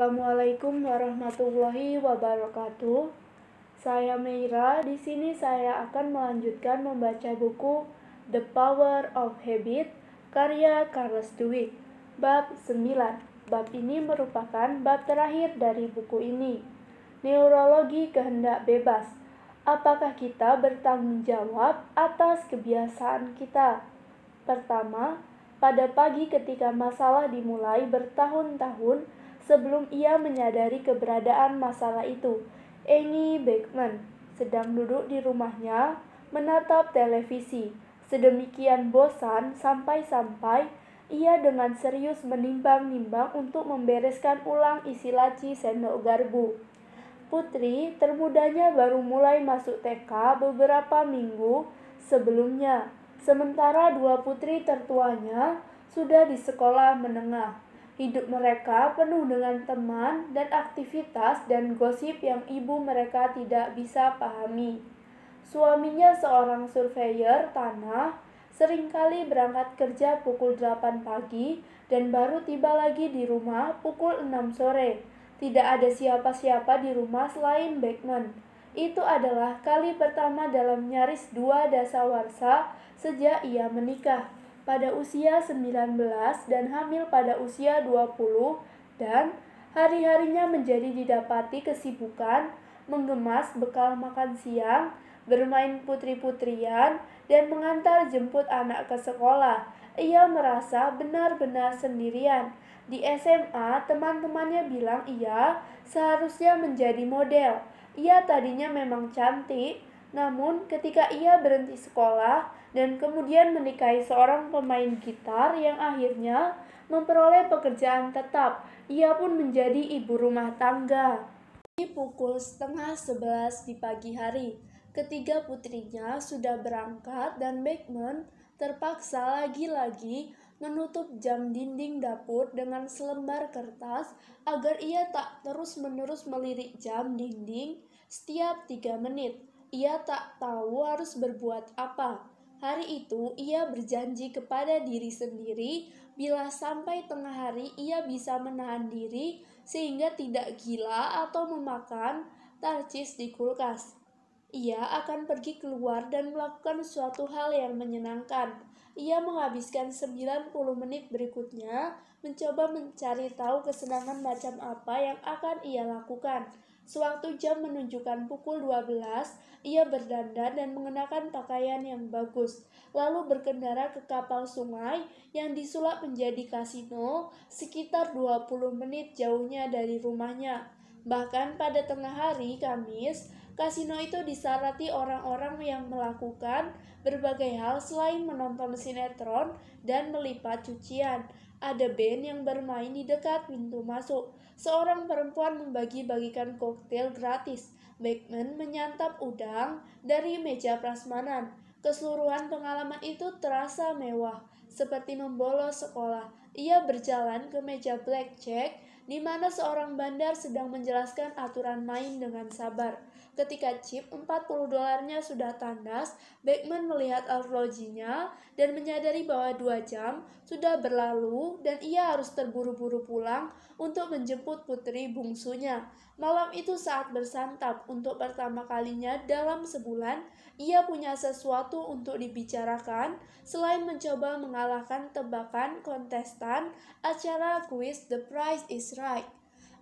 Assalamualaikum warahmatullahi wabarakatuh. Saya Meira. Di sini saya akan melanjutkan membaca buku The Power of Habit karya Charles Duhigg, bab 9. Bab ini merupakan bab terakhir dari buku ini. Neurologi kehendak bebas. Apakah kita bertanggung jawab atas kebiasaan kita? Pertama, pada pagi ketika masalah dimulai bertahun-tahun, sebelum ia menyadari keberadaan masalah itu. Amy Beckman sedang duduk di rumahnya menatap televisi. Sedemikian bosan sampai-sampai ia dengan serius menimbang-nimbang untuk membereskan ulang isi laci sendok garbu. Putri termudanya baru mulai masuk TK beberapa minggu sebelumnya, sementara dua putri tertuanya sudah di sekolah menengah. Hidup mereka penuh dengan teman dan aktivitas dan gosip yang ibu mereka tidak bisa pahami. Suaminya seorang surveyor tanah, seringkali berangkat kerja pukul 8 pagi dan baru tiba lagi di rumah pukul 6 sore. Tidak ada siapa-siapa di rumah selain Beckman. Itu adalah kali pertama dalam nyaris dua dasawarsa sejak ia menikah pada usia 19 dan hamil pada usia 20 dan hari-harinya menjadi didapati kesibukan, mengemas bekal makan siang, bermain putri-putrian, dan mengantar jemput anak ke sekolah. Ia merasa benar-benar sendirian. Di SMA, teman-temannya bilang ia seharusnya menjadi model. Ia tadinya memang cantik, namun ketika ia berhenti sekolah, dan kemudian menikahi seorang pemain gitar yang akhirnya memperoleh pekerjaan tetap. Ia pun menjadi ibu rumah tangga. Di pukul setengah sebelas di pagi hari, ketiga putrinya sudah berangkat dan Beckman terpaksa lagi-lagi menutup jam dinding dapur dengan selembar kertas agar ia tak terus-menerus melirik jam dinding setiap tiga menit. Ia tak tahu harus berbuat apa. Hari itu ia berjanji kepada diri sendiri bila sampai tengah hari ia bisa menahan diri sehingga tidak gila atau memakan tarcis di kulkas. Ia akan pergi keluar dan melakukan suatu hal yang menyenangkan. Ia menghabiskan 90 menit berikutnya mencoba mencari tahu kesenangan macam apa yang akan ia lakukan. Sewaktu jam menunjukkan pukul 12, ia berdandan dan mengenakan pakaian yang bagus, lalu berkendara ke kapal sungai yang disulap menjadi kasino sekitar 20 menit jauhnya dari rumahnya. Bahkan pada tengah hari Kamis, kasino itu disarati orang-orang yang melakukan berbagai hal selain menonton sinetron dan melipat cucian. Ada band yang bermain di dekat pintu masuk. Seorang perempuan membagi-bagikan koktail gratis. Beckman menyantap udang dari meja prasmanan. Keseluruhan pengalaman itu terasa mewah, seperti membolos sekolah. Ia berjalan ke meja blackjack, di mana seorang bandar sedang menjelaskan aturan main dengan sabar. Ketika chip 40 dolarnya sudah tandas, Beckman melihat arlojinya dan menyadari bahwa dua jam sudah berlalu dan ia harus terburu-buru pulang untuk menjemput putri bungsunya. Malam itu saat bersantap untuk pertama kalinya dalam sebulan, ia punya sesuatu untuk dibicarakan selain mencoba mengalahkan tebakan kontestan acara kuis The Price is Right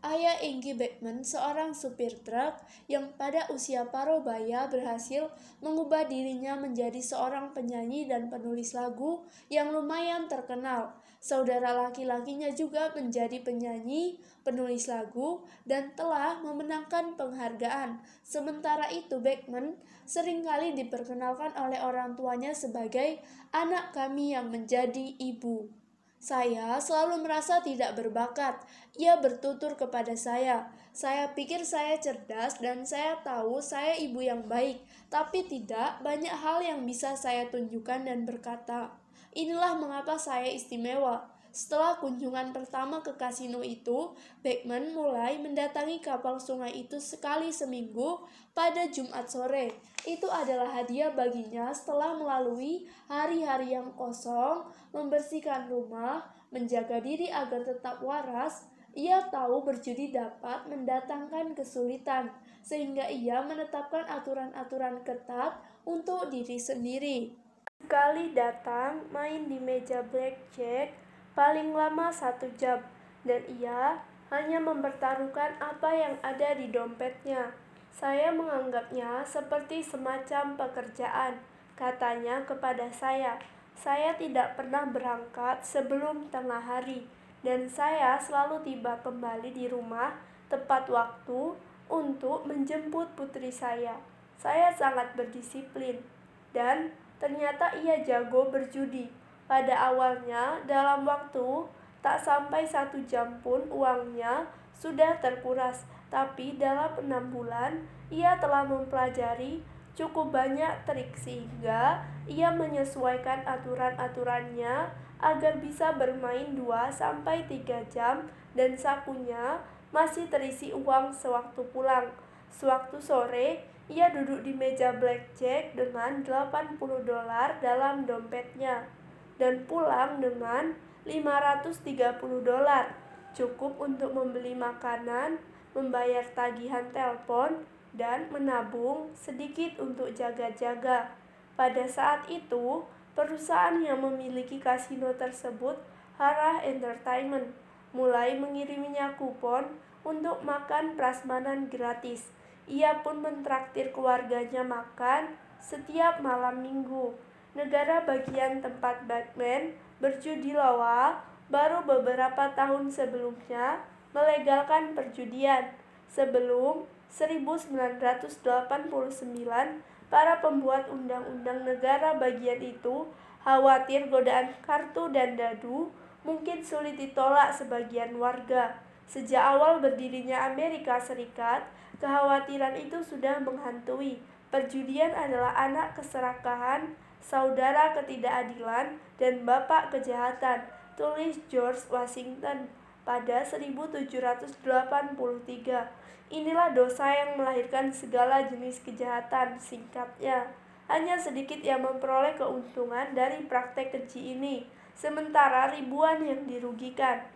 ayah Inggi Beckman, seorang supir truk yang pada usia baya berhasil mengubah dirinya menjadi seorang penyanyi dan penulis lagu yang lumayan terkenal. Saudara laki-lakinya juga menjadi penyanyi, penulis lagu, dan telah memenangkan penghargaan. Sementara itu Beckman seringkali diperkenalkan oleh orang tuanya sebagai anak kami yang menjadi ibu. Saya selalu merasa tidak berbakat. Ia bertutur kepada saya. Saya pikir saya cerdas dan saya tahu saya ibu yang baik, tapi tidak banyak hal yang bisa saya tunjukkan dan berkata. Inilah mengapa saya istimewa. Setelah kunjungan pertama ke kasino itu, Beckman mulai mendatangi kapal sungai itu sekali seminggu pada Jumat sore. Itu adalah hadiah baginya setelah melalui hari-hari yang kosong, membersihkan rumah, menjaga diri agar tetap waras. Ia tahu berjudi dapat mendatangkan kesulitan, sehingga ia menetapkan aturan-aturan ketat untuk diri sendiri. Kali datang main di meja blackjack, paling lama satu jam, dan ia hanya mempertaruhkan apa yang ada di dompetnya. Saya menganggapnya seperti semacam pekerjaan, katanya kepada saya. Saya tidak pernah berangkat sebelum tengah hari, dan saya selalu tiba kembali di rumah tepat waktu untuk menjemput putri saya. Saya sangat berdisiplin, dan ternyata ia jago berjudi. Pada awalnya, dalam waktu tak sampai satu jam pun uangnya sudah terkuras, tapi dalam enam bulan ia telah mempelajari cukup banyak trik sehingga ia menyesuaikan aturan-aturannya agar bisa bermain dua sampai tiga jam dan sakunya masih terisi uang sewaktu pulang. Sewaktu sore, ia duduk di meja blackjack dengan 80 dolar dalam dompetnya dan pulang dengan 530 dolar. Cukup untuk membeli makanan, membayar tagihan telepon, dan menabung sedikit untuk jaga-jaga. Pada saat itu, perusahaan yang memiliki kasino tersebut, Harrah Entertainment, mulai mengiriminya kupon untuk makan prasmanan gratis. Ia pun mentraktir keluarganya makan setiap malam minggu negara bagian tempat Batman berjudi lawa baru beberapa tahun sebelumnya melegalkan perjudian. Sebelum 1989, para pembuat undang-undang negara bagian itu khawatir godaan kartu dan dadu mungkin sulit ditolak sebagian warga. Sejak awal berdirinya Amerika Serikat, kekhawatiran itu sudah menghantui. Perjudian adalah anak keserakahan saudara ketidakadilan, dan bapak kejahatan, tulis George Washington pada 1783. Inilah dosa yang melahirkan segala jenis kejahatan, singkatnya. Hanya sedikit yang memperoleh keuntungan dari praktek keji ini, sementara ribuan yang dirugikan.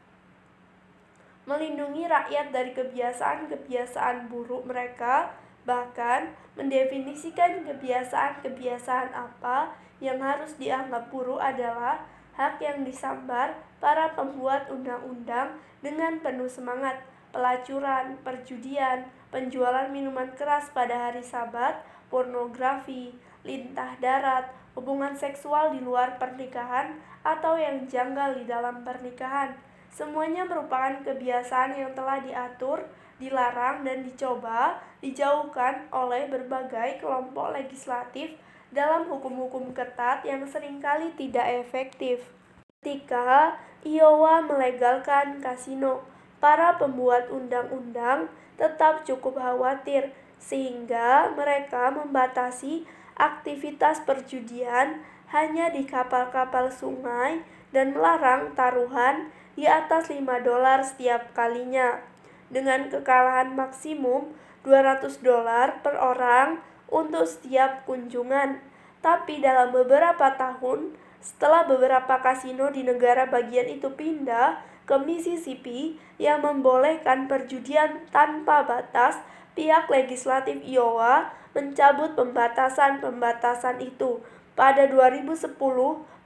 Melindungi rakyat dari kebiasaan-kebiasaan buruk mereka bahkan mendefinisikan kebiasaan-kebiasaan apa yang harus dianggap buruk adalah hak yang disambar para pembuat undang-undang dengan penuh semangat pelacuran, perjudian, penjualan minuman keras pada hari sabat, pornografi, lintah darat, hubungan seksual di luar pernikahan, atau yang janggal di dalam pernikahan. Semuanya merupakan kebiasaan yang telah diatur dilarang dan dicoba dijauhkan oleh berbagai kelompok legislatif dalam hukum-hukum ketat yang seringkali tidak efektif. Ketika Iowa melegalkan kasino, para pembuat undang-undang tetap cukup khawatir sehingga mereka membatasi aktivitas perjudian hanya di kapal-kapal sungai dan melarang taruhan di atas 5 dolar setiap kalinya dengan kekalahan maksimum 200 dolar per orang untuk setiap kunjungan. Tapi dalam beberapa tahun, setelah beberapa kasino di negara bagian itu pindah ke Mississippi yang membolehkan perjudian tanpa batas, pihak legislatif Iowa mencabut pembatasan-pembatasan itu. Pada 2010,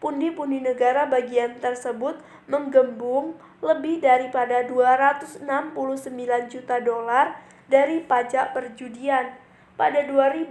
pundi-pundi negara bagian tersebut menggembung lebih daripada 269 juta dolar dari pajak perjudian. Pada 2000,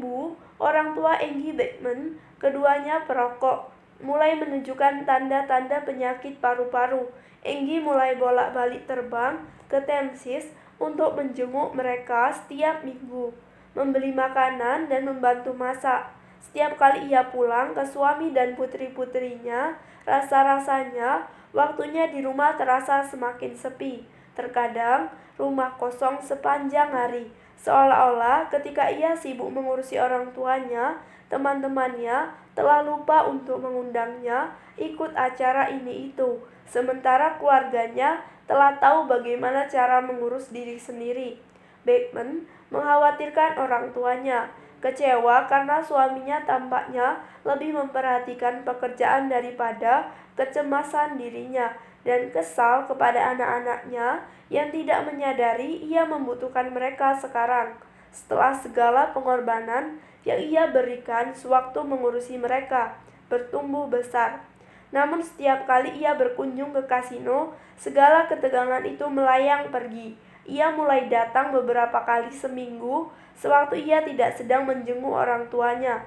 orang tua Angie Bateman, keduanya perokok, mulai menunjukkan tanda-tanda penyakit paru-paru. Angie mulai bolak-balik terbang ke Temsis untuk menjenguk mereka setiap minggu, membeli makanan dan membantu masak. Setiap kali ia pulang ke suami dan putri-putrinya, rasa-rasanya Waktunya di rumah terasa semakin sepi. Terkadang rumah kosong sepanjang hari. Seolah-olah ketika ia sibuk mengurusi orang tuanya, teman-temannya telah lupa untuk mengundangnya ikut acara ini itu. Sementara keluarganya telah tahu bagaimana cara mengurus diri sendiri. Bateman mengkhawatirkan orang tuanya, kecewa karena suaminya tampaknya lebih memperhatikan pekerjaan daripada kecemasan dirinya, dan kesal kepada anak-anaknya yang tidak menyadari ia membutuhkan mereka sekarang setelah segala pengorbanan yang ia berikan sewaktu mengurusi mereka bertumbuh besar. Namun setiap kali ia berkunjung ke kasino, segala ketegangan itu melayang pergi. Ia mulai datang beberapa kali seminggu sewaktu ia tidak sedang menjenguk orang tuanya.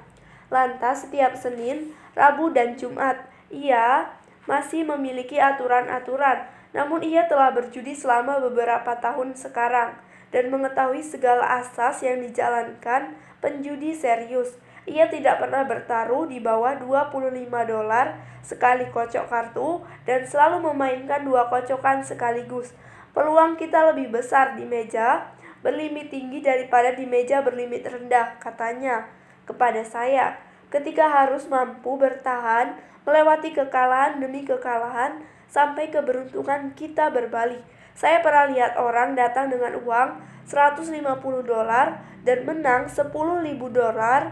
Lantas setiap Senin, Rabu, dan Jumat, ia masih memiliki aturan-aturan, namun ia telah berjudi selama beberapa tahun sekarang dan mengetahui segala asas yang dijalankan penjudi serius. Ia tidak pernah bertaruh di bawah 25 dolar sekali kocok kartu dan selalu memainkan dua kocokan sekaligus. Peluang kita lebih besar di meja berlimit tinggi daripada di meja berlimit rendah, katanya kepada saya. Ketika harus mampu bertahan melewati kekalahan demi kekalahan sampai keberuntungan kita berbalik. Saya pernah lihat orang datang dengan uang 150 dolar dan menang 10.000 dolar.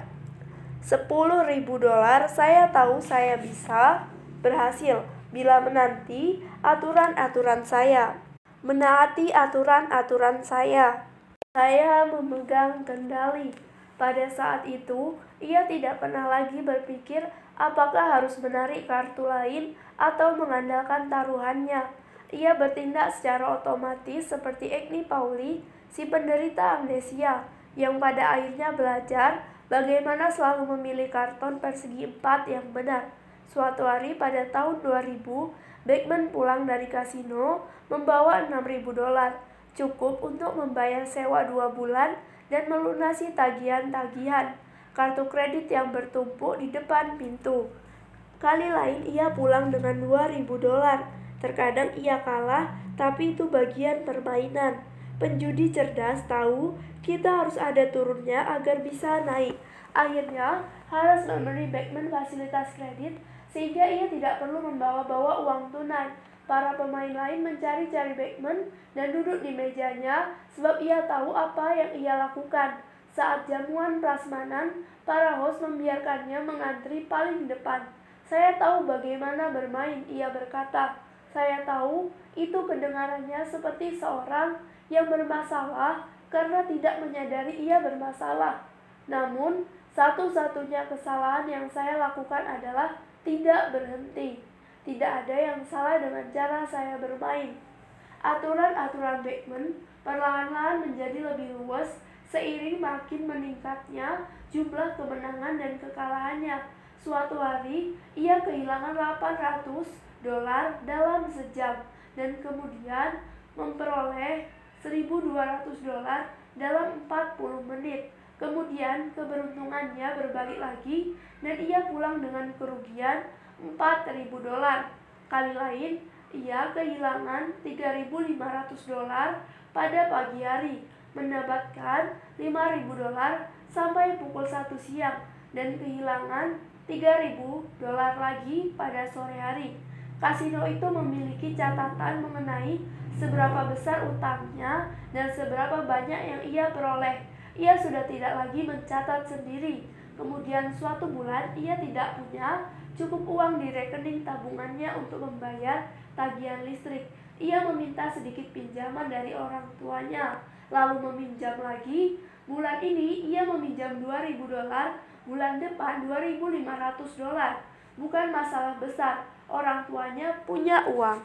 10.000 dolar, saya tahu saya bisa berhasil bila menanti aturan-aturan saya. Menaati aturan-aturan saya. Saya memegang kendali. Pada saat itu, ia tidak pernah lagi berpikir apakah harus menarik kartu lain atau mengandalkan taruhannya. Ia bertindak secara otomatis seperti Agni Pauli, si penderita amnesia, yang pada akhirnya belajar bagaimana selalu memilih karton persegi empat yang benar. Suatu hari pada tahun 2000, Beckman pulang dari kasino membawa 6.000 dolar, cukup untuk membayar sewa dua bulan dan melunasi tagihan-tagihan kartu kredit yang bertumpuk di depan pintu. Kali lain ia pulang dengan 2000 dolar. Terkadang ia kalah, tapi itu bagian permainan. Penjudi cerdas tahu kita harus ada turunnya agar bisa naik. Akhirnya, harus memberi Beckman fasilitas kredit sehingga ia tidak perlu membawa-bawa uang tunai. Para pemain lain mencari-cari Beckman dan duduk di mejanya sebab ia tahu apa yang ia lakukan. Saat jamuan prasmanan, para host membiarkannya mengantri paling depan. Saya tahu bagaimana bermain, ia berkata. Saya tahu itu kedengarannya seperti seorang yang bermasalah karena tidak menyadari ia bermasalah. Namun, satu-satunya kesalahan yang saya lakukan adalah tidak berhenti. Tidak ada yang salah dengan cara saya bermain. Aturan-aturan Beckman perlahan-lahan menjadi lebih luas seiring makin meningkatnya jumlah kemenangan dan kekalahannya. Suatu hari, ia kehilangan 800 dolar dalam sejam dan kemudian memperoleh 1200 dolar dalam 40 menit. Kemudian keberuntungannya berbalik lagi dan ia pulang dengan kerugian 4000 dolar. Kali lain, ia kehilangan 3500 dolar pada pagi hari mendapatkan 5.000 dolar sampai pukul 1 siang dan kehilangan 3.000 dolar lagi pada sore hari. Kasino itu memiliki catatan mengenai seberapa besar utangnya dan seberapa banyak yang ia peroleh. Ia sudah tidak lagi mencatat sendiri. Kemudian suatu bulan ia tidak punya cukup uang di rekening tabungannya untuk membayar tagihan listrik. Ia meminta sedikit pinjaman dari orang tuanya lalu meminjam lagi. Bulan ini ia meminjam 2.000 dolar, bulan depan 2.500 dolar. Bukan masalah besar, orang tuanya punya uang.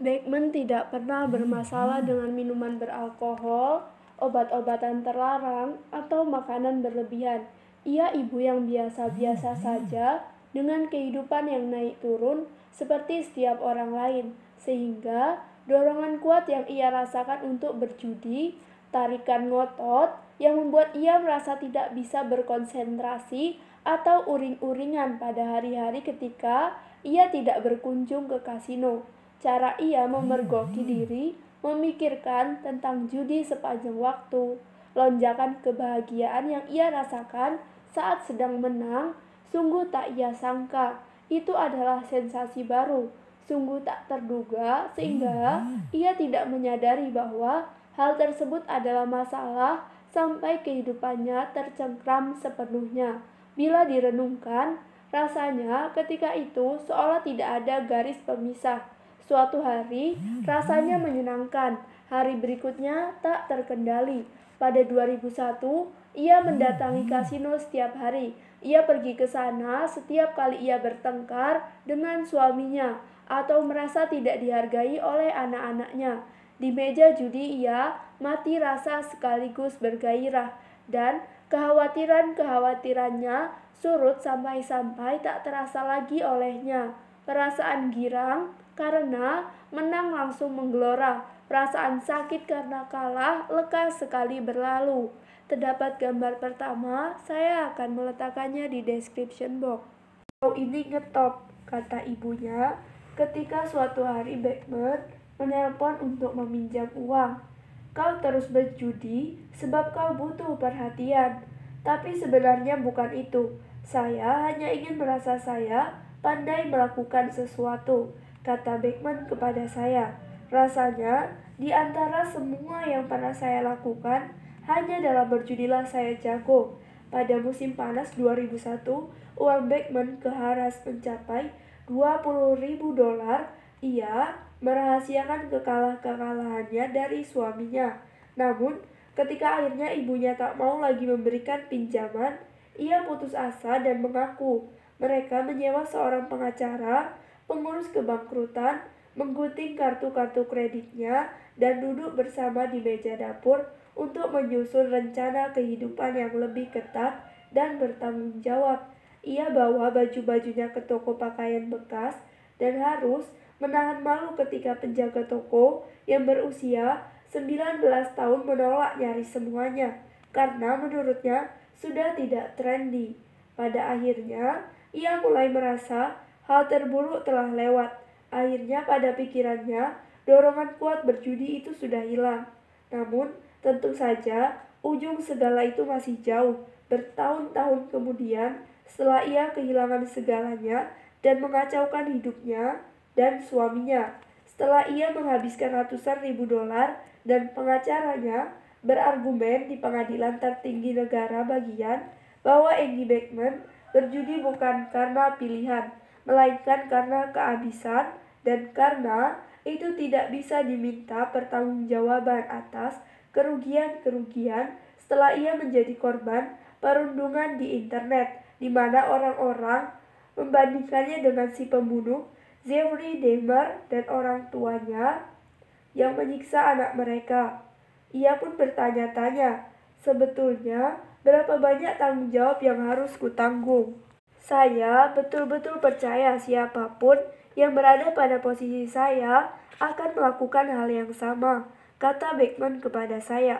Beckman tidak pernah bermasalah dengan minuman beralkohol, obat-obatan terlarang, atau makanan berlebihan. Ia ibu yang biasa-biasa saja dengan kehidupan yang naik turun seperti setiap orang lain, sehingga dorongan kuat yang ia rasakan untuk berjudi tarikan ngotot yang membuat ia merasa tidak bisa berkonsentrasi atau uring-uringan pada hari-hari ketika ia tidak berkunjung ke kasino. Cara ia memergoki hmm. diri memikirkan tentang judi sepanjang waktu. Lonjakan kebahagiaan yang ia rasakan saat sedang menang sungguh tak ia sangka. Itu adalah sensasi baru, sungguh tak terduga sehingga hmm, hmm. ia tidak menyadari bahwa Hal tersebut adalah masalah sampai kehidupannya tercengkram sepenuhnya. Bila direnungkan, rasanya ketika itu seolah tidak ada garis pemisah. Suatu hari, rasanya menyenangkan. Hari berikutnya tak terkendali. Pada 2001, ia mendatangi kasino setiap hari. Ia pergi ke sana setiap kali ia bertengkar dengan suaminya atau merasa tidak dihargai oleh anak-anaknya. Di meja judi ia mati rasa sekaligus bergairah dan kekhawatiran-kekhawatirannya surut sampai-sampai tak terasa lagi olehnya. Perasaan girang karena menang langsung menggelora, perasaan sakit karena kalah lekas sekali berlalu. Terdapat gambar pertama, saya akan meletakkannya di description box. Kau ini ngetop, kata ibunya ketika suatu hari Beckman menelpon untuk meminjam uang. Kau terus berjudi sebab kau butuh perhatian. Tapi sebenarnya bukan itu. Saya hanya ingin merasa saya pandai melakukan sesuatu, kata Beckman kepada saya. Rasanya, di antara semua yang pernah saya lakukan, hanya dalam berjudilah saya jago. Pada musim panas 2001, uang Beckman keharas mencapai 20 ribu dolar. Ia merahasiakan kekalah-kekalahannya dari suaminya. Namun, ketika akhirnya ibunya tak mau lagi memberikan pinjaman, ia putus asa dan mengaku. Mereka menyewa seorang pengacara, pengurus kebangkrutan, menggunting kartu-kartu kreditnya, dan duduk bersama di meja dapur untuk menyusun rencana kehidupan yang lebih ketat dan bertanggung jawab. Ia bawa baju-bajunya ke toko pakaian bekas dan harus menahan malu ketika penjaga toko yang berusia 19 tahun menolak nyaris semuanya karena menurutnya sudah tidak trendy. Pada akhirnya, ia mulai merasa hal terburuk telah lewat. Akhirnya pada pikirannya, dorongan kuat berjudi itu sudah hilang. Namun, tentu saja ujung segala itu masih jauh. Bertahun-tahun kemudian, setelah ia kehilangan segalanya dan mengacaukan hidupnya, dan suaminya. Setelah ia menghabiskan ratusan ribu dolar dan pengacaranya berargumen di pengadilan tertinggi negara bagian bahwa Andy Beckman berjudi bukan karena pilihan, melainkan karena kehabisan dan karena itu tidak bisa diminta pertanggungjawaban atas kerugian-kerugian setelah ia menjadi korban perundungan di internet, di mana orang-orang membandingkannya dengan si pembunuh Jeffrey Demar dan orang tuanya yang menyiksa anak mereka. Ia pun bertanya-tanya, sebetulnya berapa banyak tanggung jawab yang harus kutanggung? Saya betul-betul percaya siapapun yang berada pada posisi saya akan melakukan hal yang sama, kata Beckman kepada saya.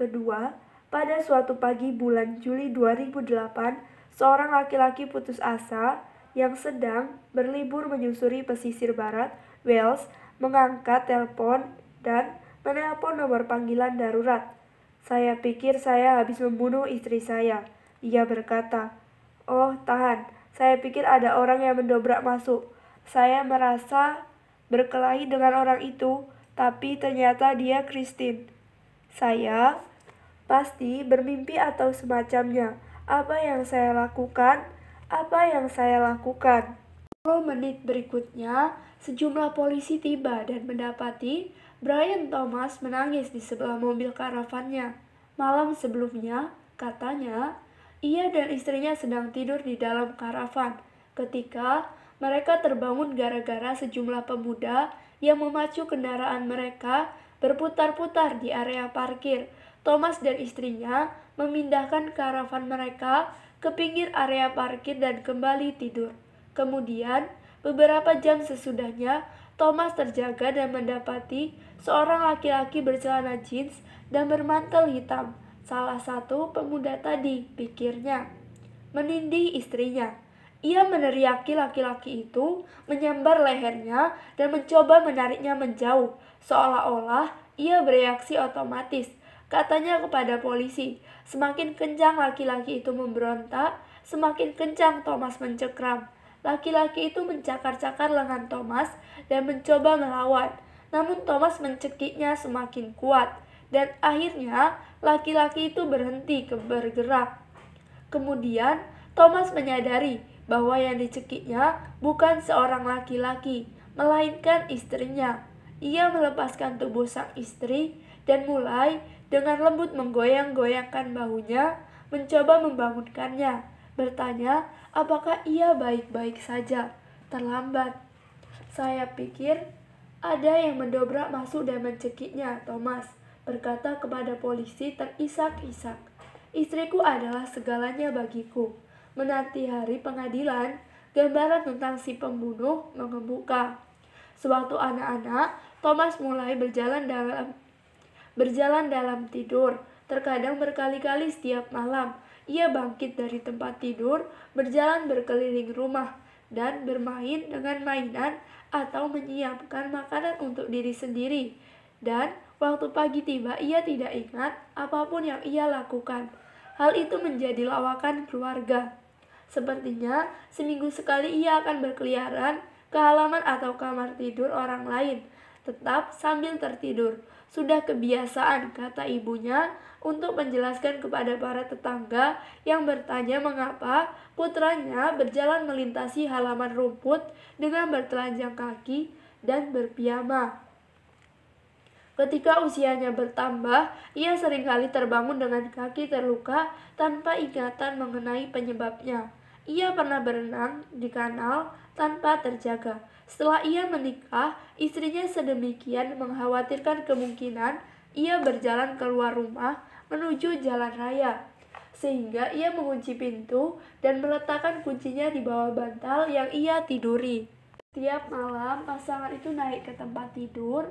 Kedua, pada suatu pagi bulan Juli 2008, seorang laki-laki putus asa yang sedang berlibur menyusuri pesisir barat Wales mengangkat telepon dan menelpon nomor panggilan darurat. Saya pikir saya habis membunuh istri saya. Ia berkata, Oh, tahan. Saya pikir ada orang yang mendobrak masuk. Saya merasa berkelahi dengan orang itu, tapi ternyata dia Christine. Saya pasti bermimpi atau semacamnya. Apa yang saya lakukan? apa yang saya lakukan. 10 menit berikutnya, sejumlah polisi tiba dan mendapati Brian Thomas menangis di sebelah mobil karavannya. Malam sebelumnya, katanya, ia dan istrinya sedang tidur di dalam karavan ketika mereka terbangun gara-gara sejumlah pemuda yang memacu kendaraan mereka berputar-putar di area parkir. Thomas dan istrinya memindahkan karavan mereka ke pinggir area parkir dan kembali tidur. Kemudian, beberapa jam sesudahnya, Thomas terjaga dan mendapati seorang laki-laki bercelana jeans dan bermantel hitam, salah satu pemuda tadi, pikirnya. Menindih istrinya. Ia meneriaki laki-laki itu, menyambar lehernya, dan mencoba menariknya menjauh, seolah-olah ia bereaksi otomatis. Katanya kepada polisi, Semakin kencang laki-laki itu memberontak, semakin kencang Thomas mencekram. Laki-laki itu mencakar-cakar lengan Thomas dan mencoba melawan. Namun Thomas mencekiknya semakin kuat dan akhirnya laki-laki itu berhenti bergerak. Kemudian Thomas menyadari bahwa yang dicekiknya bukan seorang laki-laki, melainkan istrinya. Ia melepaskan tubuh sang istri dan mulai dengan lembut menggoyang-goyangkan bahunya, mencoba membangunkannya, bertanya apakah ia baik-baik saja. Terlambat. Saya pikir ada yang mendobrak masuk dan mencekiknya, Thomas berkata kepada polisi terisak-isak. Istriku adalah segalanya bagiku. Menanti hari pengadilan, gambaran tentang si pembunuh mengembuka. Sewaktu anak-anak, Thomas mulai berjalan dalam berjalan dalam tidur, terkadang berkali-kali setiap malam. Ia bangkit dari tempat tidur, berjalan berkeliling rumah, dan bermain dengan mainan atau menyiapkan makanan untuk diri sendiri. Dan waktu pagi tiba, ia tidak ingat apapun yang ia lakukan. Hal itu menjadi lawakan keluarga. Sepertinya seminggu sekali ia akan berkeliaran ke halaman atau kamar tidur orang lain, tetap sambil tertidur. Sudah kebiasaan, kata ibunya, untuk menjelaskan kepada para tetangga yang bertanya mengapa putranya berjalan melintasi halaman rumput dengan bertelanjang kaki dan berpiyama. Ketika usianya bertambah, ia seringkali terbangun dengan kaki terluka tanpa ingatan mengenai penyebabnya. Ia pernah berenang di kanal tanpa terjaga. Setelah ia menikah, istrinya sedemikian mengkhawatirkan kemungkinan ia berjalan keluar rumah menuju jalan raya, sehingga ia mengunci pintu dan meletakkan kuncinya di bawah bantal yang ia tiduri. setiap malam, pasangan itu naik ke tempat tidur,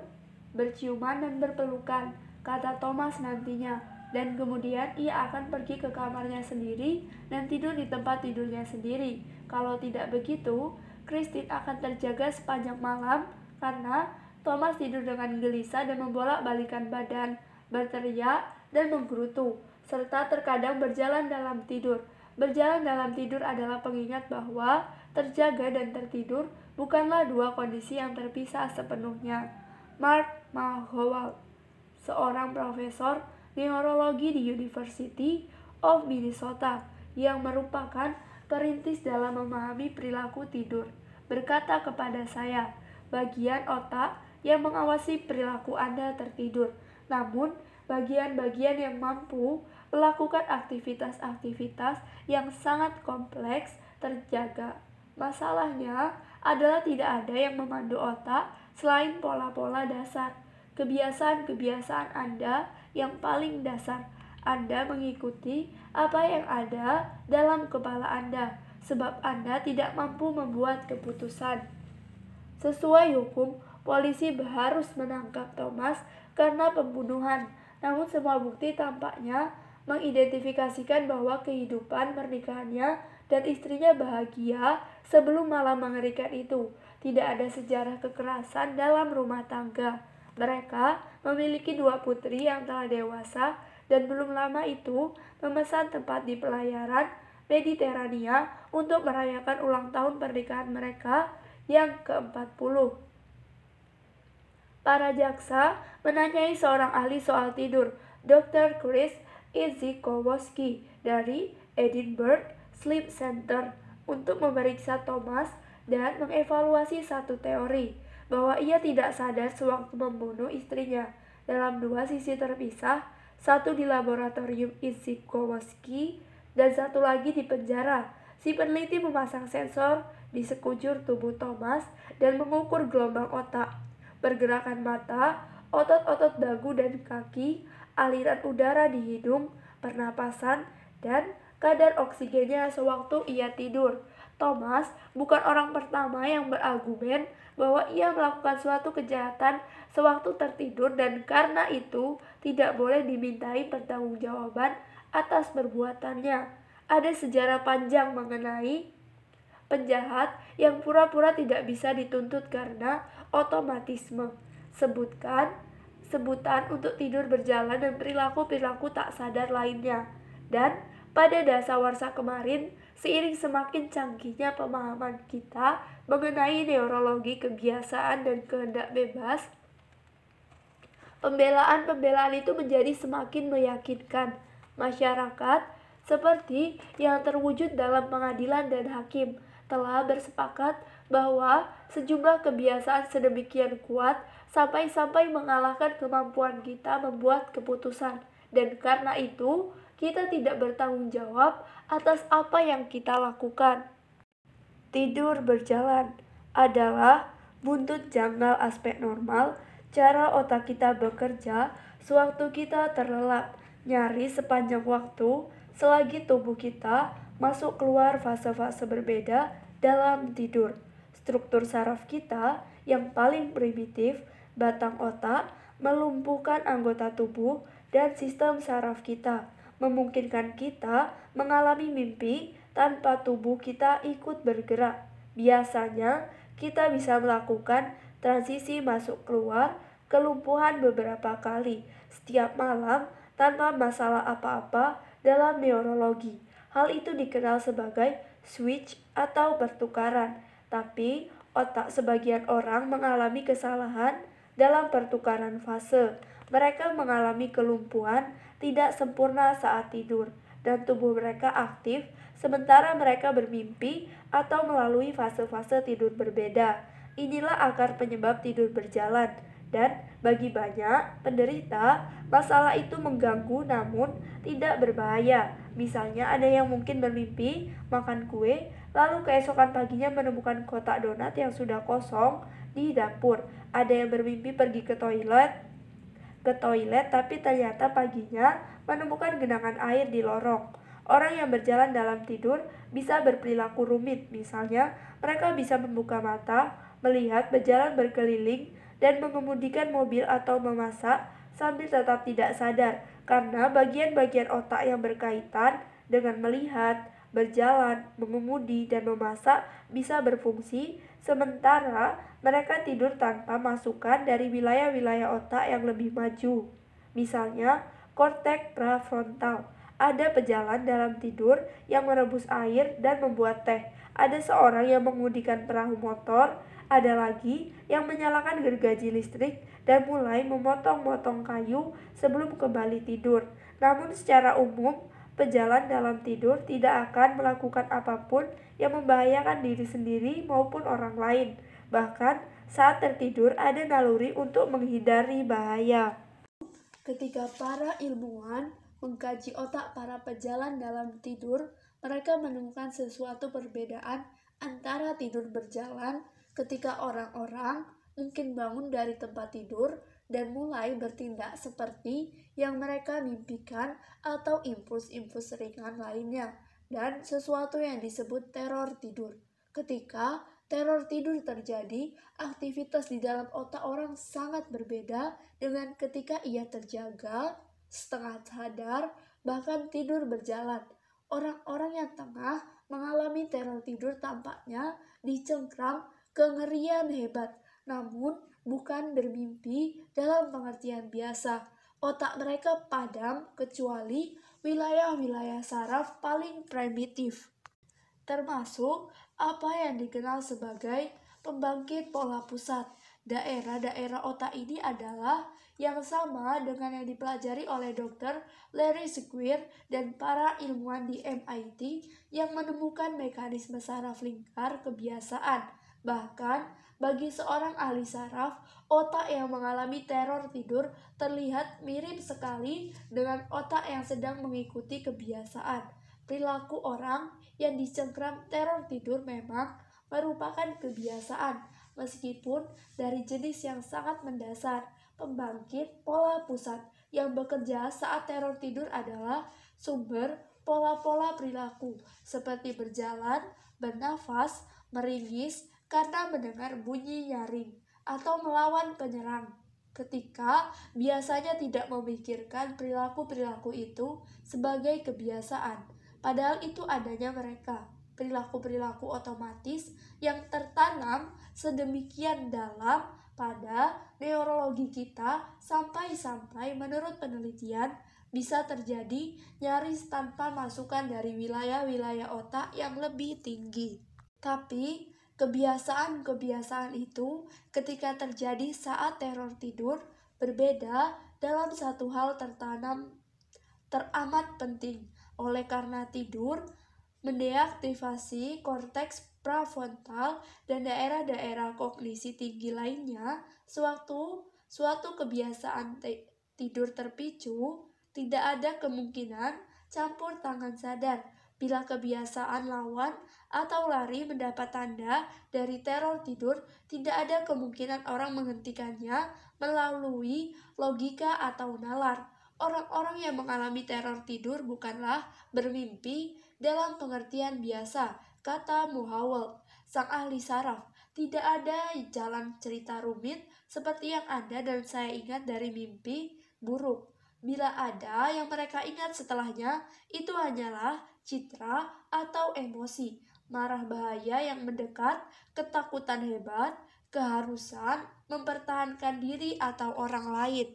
berciuman dan berpelukan, kata Thomas nantinya. Dan kemudian ia akan pergi ke kamarnya sendiri dan tidur di tempat tidurnya sendiri. Kalau tidak begitu, Christine akan terjaga sepanjang malam karena Thomas tidur dengan gelisah dan membolak-balikan badan, berteriak, dan menggerutu, serta terkadang berjalan dalam tidur. Berjalan dalam tidur adalah pengingat bahwa terjaga dan tertidur bukanlah dua kondisi yang terpisah sepenuhnya. Mark Mahowal, seorang profesor neurologi di University of Minnesota yang merupakan perintis dalam memahami perilaku tidur berkata kepada saya, bagian otak yang mengawasi perilaku Anda tertidur. Namun, bagian-bagian yang mampu melakukan aktivitas-aktivitas yang sangat kompleks terjaga. Masalahnya adalah tidak ada yang memandu otak selain pola-pola dasar. Kebiasaan-kebiasaan Anda yang paling dasar, Anda mengikuti apa yang ada dalam kepala Anda sebab Anda tidak mampu membuat keputusan. Sesuai hukum, polisi harus menangkap Thomas karena pembunuhan, namun semua bukti tampaknya mengidentifikasikan bahwa kehidupan pernikahannya dan istrinya bahagia sebelum malam mengerikan itu. Tidak ada sejarah kekerasan dalam rumah tangga. Mereka memiliki dua putri yang telah dewasa dan belum lama itu memesan tempat di pelayaran Mediterania untuk merayakan ulang tahun pernikahan mereka yang ke-40. Para jaksa menanyai seorang ahli soal tidur, Dr. Chris Izikowski dari Edinburgh Sleep Center untuk memeriksa Thomas dan mengevaluasi satu teori bahwa ia tidak sadar sewaktu membunuh istrinya dalam dua sisi terpisah, satu di laboratorium Izikowski dan satu lagi di penjara. Si peneliti memasang sensor di sekujur tubuh Thomas dan mengukur gelombang otak, pergerakan mata, otot-otot dagu dan kaki, aliran udara di hidung, pernapasan, dan kadar oksigennya sewaktu ia tidur. Thomas bukan orang pertama yang berargumen bahwa ia melakukan suatu kejahatan sewaktu tertidur dan karena itu tidak boleh dimintai pertanggungjawaban atas perbuatannya. Ada sejarah panjang mengenai penjahat yang pura-pura tidak bisa dituntut karena otomatisme. Sebutkan sebutan untuk tidur berjalan dan perilaku-perilaku tak sadar lainnya. Dan pada dasawarsa kemarin, seiring semakin canggihnya pemahaman kita mengenai neurologi kebiasaan dan kehendak bebas, pembelaan-pembelaan itu menjadi semakin meyakinkan masyarakat seperti yang terwujud dalam pengadilan dan hakim telah bersepakat bahwa sejumlah kebiasaan sedemikian kuat sampai-sampai mengalahkan kemampuan kita membuat keputusan dan karena itu kita tidak bertanggung jawab atas apa yang kita lakukan. Tidur berjalan adalah buntut janggal aspek normal cara otak kita bekerja sewaktu kita terlelap nyari sepanjang waktu selagi tubuh kita masuk keluar fase-fase berbeda dalam tidur. Struktur saraf kita yang paling primitif, batang otak, melumpuhkan anggota tubuh dan sistem saraf kita, memungkinkan kita mengalami mimpi tanpa tubuh kita ikut bergerak. Biasanya, kita bisa melakukan transisi masuk keluar kelumpuhan beberapa kali setiap malam tanpa masalah apa-apa dalam neurologi. Hal itu dikenal sebagai switch atau pertukaran, tapi otak sebagian orang mengalami kesalahan dalam pertukaran fase. Mereka mengalami kelumpuhan tidak sempurna saat tidur, dan tubuh mereka aktif sementara mereka bermimpi atau melalui fase-fase tidur berbeda. Inilah akar penyebab tidur berjalan dan bagi banyak penderita, masalah itu mengganggu namun tidak berbahaya. Misalnya ada yang mungkin bermimpi makan kue, lalu keesokan paginya menemukan kotak donat yang sudah kosong di dapur. Ada yang bermimpi pergi ke toilet, ke toilet tapi ternyata paginya menemukan genangan air di lorong. Orang yang berjalan dalam tidur bisa berperilaku rumit, misalnya mereka bisa membuka mata, melihat, berjalan berkeliling, dan mengemudikan mobil atau memasak sambil tetap tidak sadar karena bagian-bagian otak yang berkaitan dengan melihat, berjalan, mengemudi, dan memasak bisa berfungsi sementara mereka tidur tanpa masukan dari wilayah-wilayah otak yang lebih maju. Misalnya, korteks prefrontal Ada pejalan dalam tidur yang merebus air dan membuat teh. Ada seorang yang mengemudikan perahu motor ada lagi yang menyalakan gergaji listrik dan mulai memotong-motong kayu sebelum kembali tidur. Namun secara umum, pejalan dalam tidur tidak akan melakukan apapun yang membahayakan diri sendiri maupun orang lain. Bahkan saat tertidur ada naluri untuk menghindari bahaya. Ketika para ilmuwan mengkaji otak para pejalan dalam tidur, mereka menemukan sesuatu perbedaan antara tidur berjalan ketika orang-orang mungkin bangun dari tempat tidur dan mulai bertindak seperti yang mereka mimpikan atau impuls-impuls ringan lainnya, dan sesuatu yang disebut teror tidur. Ketika teror tidur terjadi, aktivitas di dalam otak orang sangat berbeda dengan ketika ia terjaga, setengah sadar, bahkan tidur berjalan. Orang-orang yang tengah mengalami teror tidur tampaknya dicengkram kengerian hebat, namun bukan bermimpi dalam pengertian biasa. Otak mereka padam kecuali wilayah-wilayah saraf paling primitif, termasuk apa yang dikenal sebagai pembangkit pola pusat. Daerah-daerah otak ini adalah yang sama dengan yang dipelajari oleh dokter Larry Squire dan para ilmuwan di MIT yang menemukan mekanisme saraf lingkar kebiasaan Bahkan, bagi seorang ahli saraf, otak yang mengalami teror tidur terlihat mirip sekali dengan otak yang sedang mengikuti kebiasaan. Perilaku orang yang dicengkram teror tidur memang merupakan kebiasaan, meskipun dari jenis yang sangat mendasar. Pembangkit pola pusat yang bekerja saat teror tidur adalah sumber pola-pola perilaku seperti berjalan, bernafas, meringis, karena mendengar bunyi nyaring atau melawan penyerang. Ketika biasanya tidak memikirkan perilaku-perilaku itu sebagai kebiasaan, padahal itu adanya mereka, perilaku-perilaku otomatis yang tertanam sedemikian dalam pada neurologi kita sampai-sampai menurut penelitian bisa terjadi nyaris tanpa masukan dari wilayah-wilayah otak yang lebih tinggi. Tapi Kebiasaan-kebiasaan itu ketika terjadi saat teror tidur berbeda dalam satu hal tertanam teramat penting. Oleh karena tidur mendeaktivasi korteks prefrontal dan daerah-daerah kognisi tinggi lainnya, suatu suatu kebiasaan tidur terpicu tidak ada kemungkinan campur tangan sadar Bila kebiasaan lawan atau lari mendapat tanda dari teror tidur, tidak ada kemungkinan orang menghentikannya melalui logika atau nalar. Orang-orang yang mengalami teror tidur bukanlah bermimpi dalam pengertian biasa, kata Muhawal, sang ahli saraf. Tidak ada jalan cerita rumit seperti yang Anda dan saya ingat dari mimpi buruk. Bila ada yang mereka ingat setelahnya, itu hanyalah citra, atau emosi, marah bahaya yang mendekat, ketakutan hebat, keharusan, mempertahankan diri atau orang lain.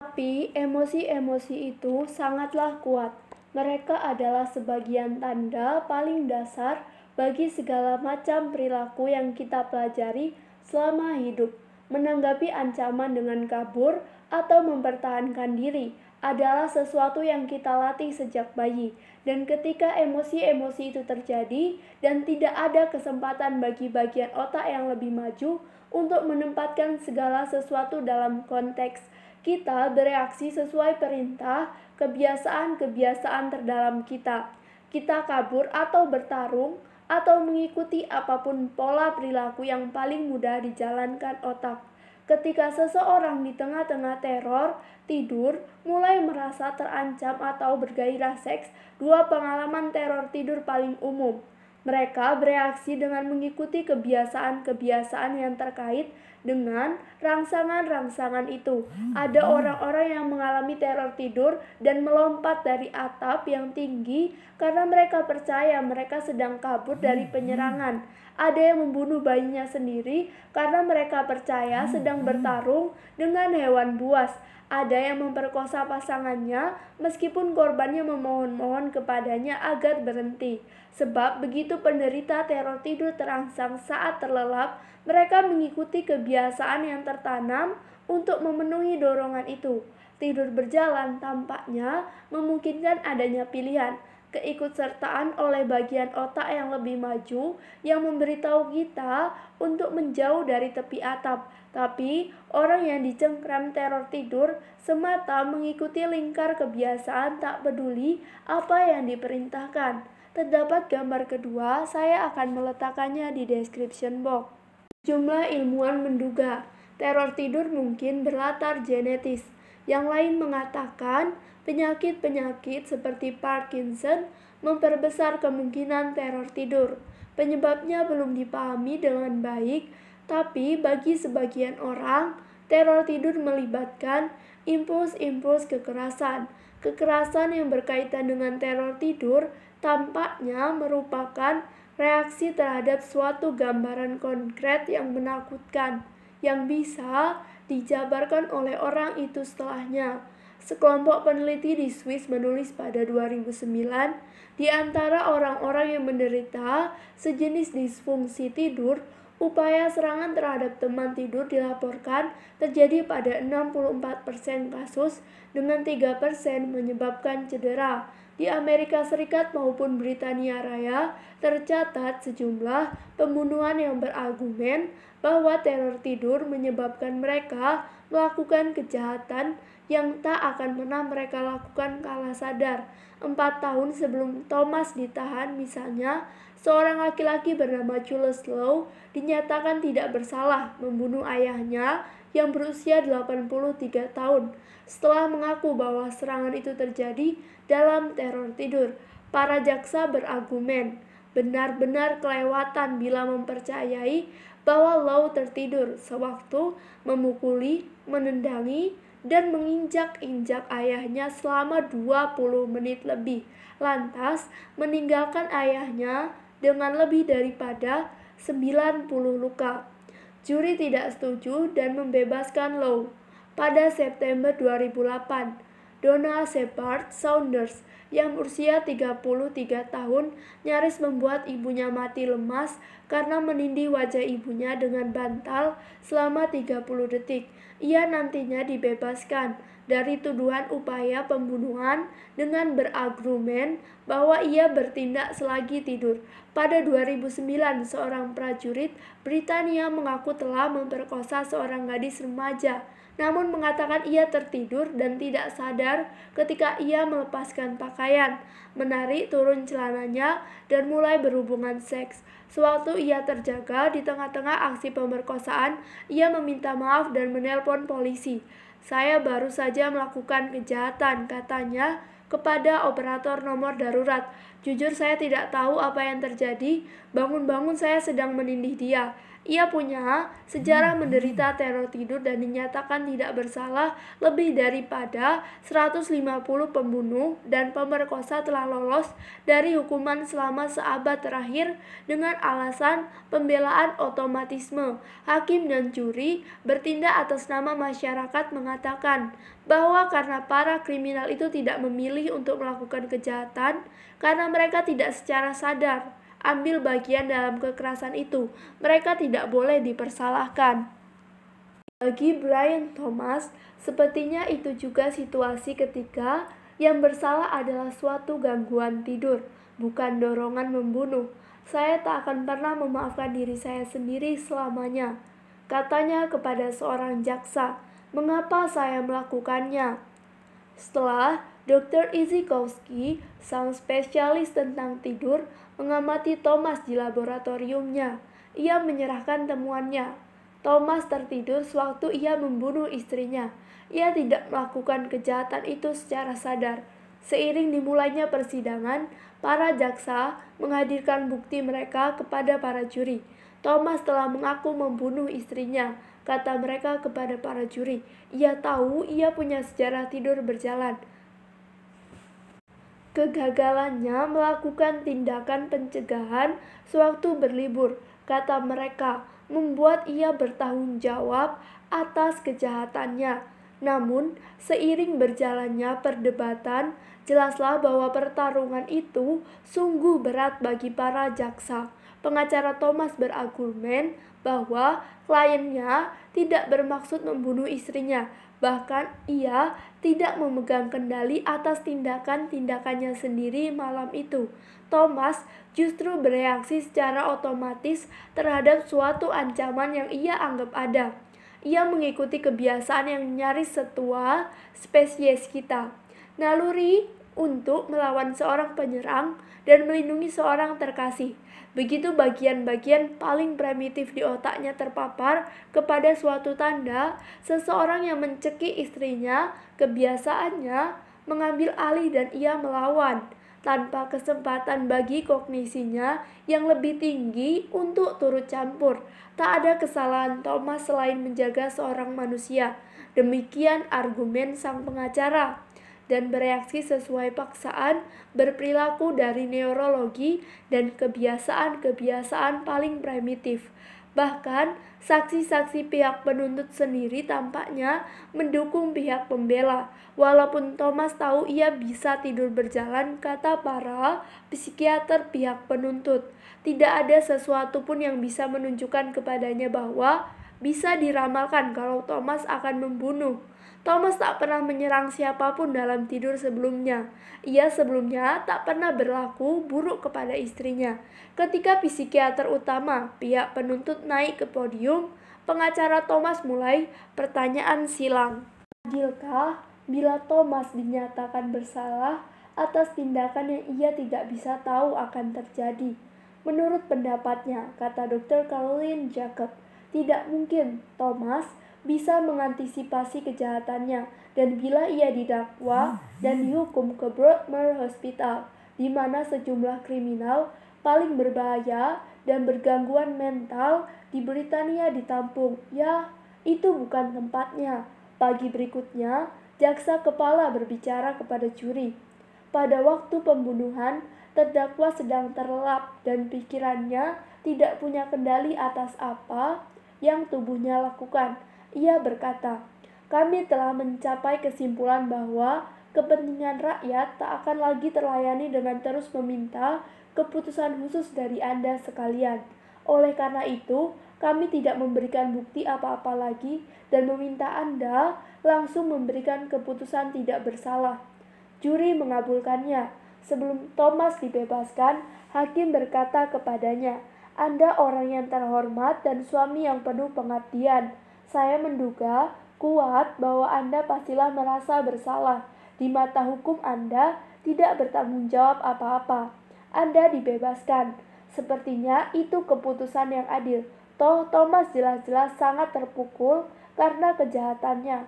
Tapi emosi-emosi itu sangatlah kuat. Mereka adalah sebagian tanda paling dasar bagi segala macam perilaku yang kita pelajari selama hidup, menanggapi ancaman dengan kabur atau mempertahankan diri, adalah sesuatu yang kita latih sejak bayi. Dan ketika emosi-emosi itu terjadi dan tidak ada kesempatan bagi bagian otak yang lebih maju untuk menempatkan segala sesuatu dalam konteks, kita bereaksi sesuai perintah, kebiasaan-kebiasaan terdalam kita. Kita kabur atau bertarung atau mengikuti apapun pola perilaku yang paling mudah dijalankan otak. Ketika seseorang di tengah-tengah teror, tidur mulai merasa terancam atau bergairah seks, dua pengalaman teror tidur paling umum. Mereka bereaksi dengan mengikuti kebiasaan-kebiasaan yang terkait dengan rangsangan-rangsangan itu. Ada hmm. orang-orang yang mengalami teror tidur dan melompat dari atap yang tinggi karena mereka percaya mereka sedang kabur dari hmm. penyerangan. Ada yang membunuh bayinya sendiri karena mereka percaya hmm. sedang bertarung dengan hewan buas ada yang memperkosa pasangannya meskipun korbannya memohon-mohon kepadanya agar berhenti. Sebab begitu penderita teror tidur terangsang saat terlelap, mereka mengikuti kebiasaan yang tertanam untuk memenuhi dorongan itu. Tidur berjalan tampaknya memungkinkan adanya pilihan keikutsertaan oleh bagian otak yang lebih maju yang memberitahu kita untuk menjauh dari tepi atap tapi, orang yang dicengkram teror tidur semata mengikuti lingkar kebiasaan tak peduli apa yang diperintahkan. Terdapat gambar kedua, saya akan meletakkannya di description box. Jumlah ilmuwan menduga, teror tidur mungkin berlatar genetis. Yang lain mengatakan, penyakit-penyakit seperti Parkinson memperbesar kemungkinan teror tidur. Penyebabnya belum dipahami dengan baik, tapi bagi sebagian orang, teror tidur melibatkan impuls-impuls kekerasan. Kekerasan yang berkaitan dengan teror tidur tampaknya merupakan reaksi terhadap suatu gambaran konkret yang menakutkan, yang bisa dijabarkan oleh orang itu setelahnya. Sekelompok peneliti di Swiss menulis pada 2009, di antara orang-orang yang menderita sejenis disfungsi tidur, Upaya serangan terhadap teman tidur dilaporkan terjadi pada 64% kasus dengan 3% menyebabkan cedera. Di Amerika Serikat maupun Britania Raya tercatat sejumlah pembunuhan yang berargumen bahwa teror tidur menyebabkan mereka melakukan kejahatan yang tak akan pernah mereka lakukan kala sadar. Empat tahun sebelum Thomas ditahan misalnya, seorang laki-laki bernama Jules Lowe dinyatakan tidak bersalah membunuh ayahnya yang berusia 83 tahun setelah mengaku bahwa serangan itu terjadi dalam teror tidur. Para jaksa berargumen benar-benar kelewatan bila mempercayai bahwa Lau tertidur sewaktu memukuli, menendangi, dan menginjak-injak ayahnya selama 20 menit lebih. Lantas meninggalkan ayahnya dengan lebih daripada 90 luka. Juri tidak setuju dan membebaskan Lowe. Pada September 2008, Donald Shepard Saunders yang usia 33 tahun nyaris membuat ibunya mati lemas karena menindih wajah ibunya dengan bantal selama 30 detik. Ia nantinya dibebaskan dari tuduhan upaya pembunuhan dengan berargumen bahwa ia bertindak selagi tidur. Pada 2009, seorang prajurit Britania mengaku telah memperkosa seorang gadis remaja, namun mengatakan ia tertidur dan tidak sadar ketika ia melepaskan pakaian, menarik turun celananya, dan mulai berhubungan seks. Sewaktu ia terjaga di tengah-tengah aksi pemerkosaan, ia meminta maaf dan menelpon polisi. Saya baru saja melakukan kejahatan, katanya kepada operator nomor darurat. Jujur saya tidak tahu apa yang terjadi, bangun-bangun saya sedang menindih dia. Ia punya sejarah menderita teror tidur dan dinyatakan tidak bersalah lebih daripada 150 pembunuh dan pemerkosa telah lolos dari hukuman selama seabad terakhir dengan alasan pembelaan otomatisme. Hakim dan juri bertindak atas nama masyarakat mengatakan bahwa karena para kriminal itu tidak memilih untuk melakukan kejahatan karena mereka tidak secara sadar ambil bagian dalam kekerasan itu. Mereka tidak boleh dipersalahkan. Bagi Brian Thomas, sepertinya itu juga situasi ketika yang bersalah adalah suatu gangguan tidur, bukan dorongan membunuh. Saya tak akan pernah memaafkan diri saya sendiri selamanya, katanya kepada seorang jaksa. Mengapa saya melakukannya? Setelah Dr. Izikowski, sang spesialis tentang tidur, mengamati Thomas di laboratoriumnya. Ia menyerahkan temuannya. Thomas tertidur sewaktu ia membunuh istrinya. Ia tidak melakukan kejahatan itu secara sadar. Seiring dimulainya persidangan, para jaksa menghadirkan bukti mereka kepada para juri. Thomas telah mengaku membunuh istrinya, kata mereka kepada para juri. Ia tahu ia punya sejarah tidur berjalan kegagalannya melakukan tindakan pencegahan sewaktu berlibur, kata mereka, membuat ia bertanggung jawab atas kejahatannya. Namun, seiring berjalannya perdebatan, jelaslah bahwa pertarungan itu sungguh berat bagi para jaksa. Pengacara Thomas berargumen bahwa kliennya tidak bermaksud membunuh istrinya, bahkan ia tidak memegang kendali atas tindakan-tindakannya sendiri malam itu. Thomas justru bereaksi secara otomatis terhadap suatu ancaman yang ia anggap ada. Ia mengikuti kebiasaan yang nyaris setua spesies kita. Naluri untuk melawan seorang penyerang dan melindungi seorang terkasih. Begitu bagian-bagian paling primitif di otaknya terpapar kepada suatu tanda, seseorang yang mencekik istrinya Kebiasaannya mengambil alih dan ia melawan tanpa kesempatan bagi kognisinya yang lebih tinggi untuk turut campur. Tak ada kesalahan Thomas selain menjaga seorang manusia. Demikian argumen sang pengacara dan bereaksi sesuai paksaan, berperilaku dari neurologi, dan kebiasaan-kebiasaan paling primitif. Bahkan, Saksi-saksi pihak penuntut sendiri tampaknya mendukung pihak pembela. Walaupun Thomas tahu ia bisa tidur berjalan, kata para psikiater pihak penuntut. Tidak ada sesuatu pun yang bisa menunjukkan kepadanya bahwa bisa diramalkan kalau Thomas akan membunuh Thomas tak pernah menyerang siapapun dalam tidur sebelumnya. Ia sebelumnya tak pernah berlaku buruk kepada istrinya. Ketika psikiater utama, pihak penuntut naik ke podium, pengacara Thomas mulai pertanyaan silang. Adilkah bila Thomas dinyatakan bersalah atas tindakan yang ia tidak bisa tahu akan terjadi? Menurut pendapatnya, kata dokter Caroline Jacob, tidak mungkin Thomas bisa mengantisipasi kejahatannya dan bila ia didakwa dan dihukum ke Broadmoor Hospital di mana sejumlah kriminal paling berbahaya dan bergangguan mental di Britania ditampung. Ya, itu bukan tempatnya. Pagi berikutnya, jaksa kepala berbicara kepada juri. Pada waktu pembunuhan, terdakwa sedang terlelap dan pikirannya tidak punya kendali atas apa yang tubuhnya lakukan ia berkata, "Kami telah mencapai kesimpulan bahwa kepentingan rakyat tak akan lagi terlayani dengan terus meminta keputusan khusus dari Anda sekalian. Oleh karena itu, kami tidak memberikan bukti apa-apa lagi dan meminta Anda langsung memberikan keputusan tidak bersalah." Juri mengabulkannya. Sebelum Thomas dibebaskan, hakim berkata kepadanya, "Anda orang yang terhormat dan suami yang penuh pengabdian." Saya menduga kuat bahwa Anda pastilah merasa bersalah. Di mata hukum Anda tidak bertanggung jawab apa-apa. Anda dibebaskan. Sepertinya itu keputusan yang adil. Toh Thomas jelas-jelas sangat terpukul karena kejahatannya.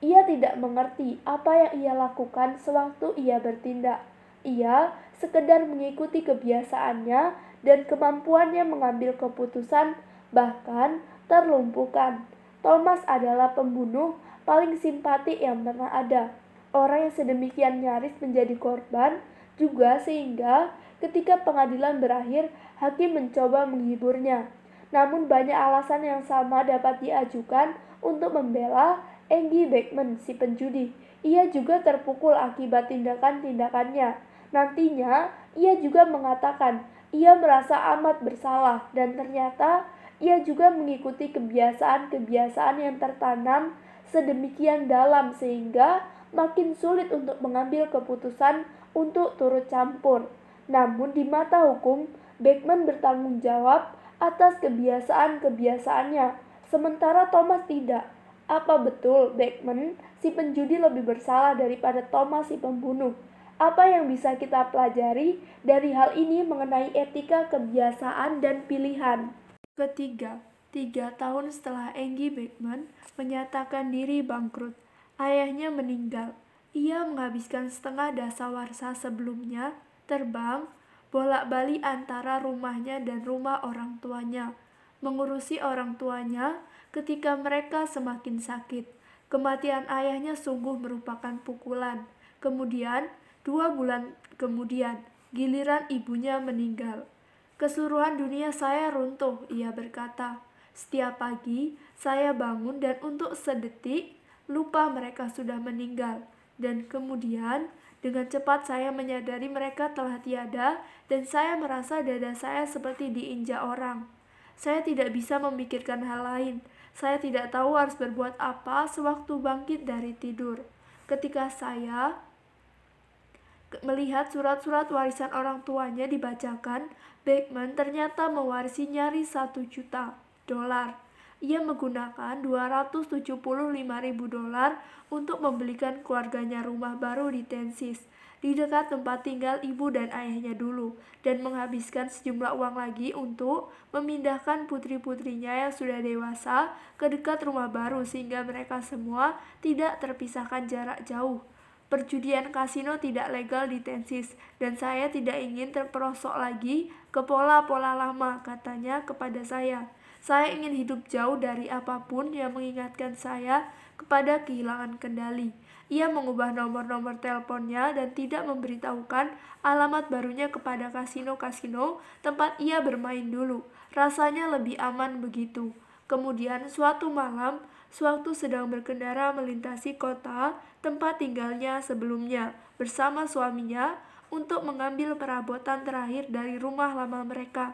Ia tidak mengerti apa yang ia lakukan sewaktu ia bertindak. Ia sekedar mengikuti kebiasaannya dan kemampuannya mengambil keputusan bahkan terlumpuhkan. Thomas adalah pembunuh paling simpati yang pernah ada. Orang yang sedemikian nyaris menjadi korban juga sehingga ketika pengadilan berakhir, hakim mencoba menghiburnya. Namun banyak alasan yang sama dapat diajukan untuk membela Angie Beckman, si penjudi. Ia juga terpukul akibat tindakan-tindakannya. Nantinya, ia juga mengatakan ia merasa amat bersalah dan ternyata ia juga mengikuti kebiasaan-kebiasaan yang tertanam sedemikian dalam sehingga makin sulit untuk mengambil keputusan untuk turut campur. Namun di mata hukum, Beckman bertanggung jawab atas kebiasaan-kebiasaannya, sementara Thomas tidak. Apa betul Beckman si penjudi lebih bersalah daripada Thomas si pembunuh? Apa yang bisa kita pelajari dari hal ini mengenai etika kebiasaan dan pilihan? Ketiga, tiga tahun setelah Angie Beckman menyatakan diri bangkrut, ayahnya meninggal. Ia menghabiskan setengah dasawarsa sebelumnya terbang bolak-balik antara rumahnya dan rumah orang tuanya, mengurusi orang tuanya ketika mereka semakin sakit. Kematian ayahnya sungguh merupakan pukulan. Kemudian, dua bulan kemudian, giliran ibunya meninggal. Keseluruhan dunia saya runtuh, ia berkata. Setiap pagi saya bangun dan untuk sedetik lupa mereka sudah meninggal. Dan kemudian dengan cepat saya menyadari mereka telah tiada dan saya merasa dada saya seperti diinjak orang. Saya tidak bisa memikirkan hal lain. Saya tidak tahu harus berbuat apa sewaktu bangkit dari tidur. Ketika saya Melihat surat-surat warisan orang tuanya dibacakan, Beckman ternyata mewarisi nyaris 1 juta dolar. Ia menggunakan 275 ribu dolar untuk membelikan keluarganya rumah baru di Tensis, di dekat tempat tinggal ibu dan ayahnya dulu, dan menghabiskan sejumlah uang lagi untuk memindahkan putri-putrinya yang sudah dewasa ke dekat rumah baru sehingga mereka semua tidak terpisahkan jarak jauh Perjudian kasino tidak legal di Tensis dan saya tidak ingin terperosok lagi ke pola-pola lama, katanya kepada saya. Saya ingin hidup jauh dari apapun yang mengingatkan saya kepada kehilangan kendali. Ia mengubah nomor-nomor teleponnya dan tidak memberitahukan alamat barunya kepada kasino-kasino tempat ia bermain dulu. Rasanya lebih aman begitu. Kemudian suatu malam, suatu sedang berkendara melintasi kota tempat tinggalnya sebelumnya bersama suaminya untuk mengambil perabotan terakhir dari rumah lama mereka.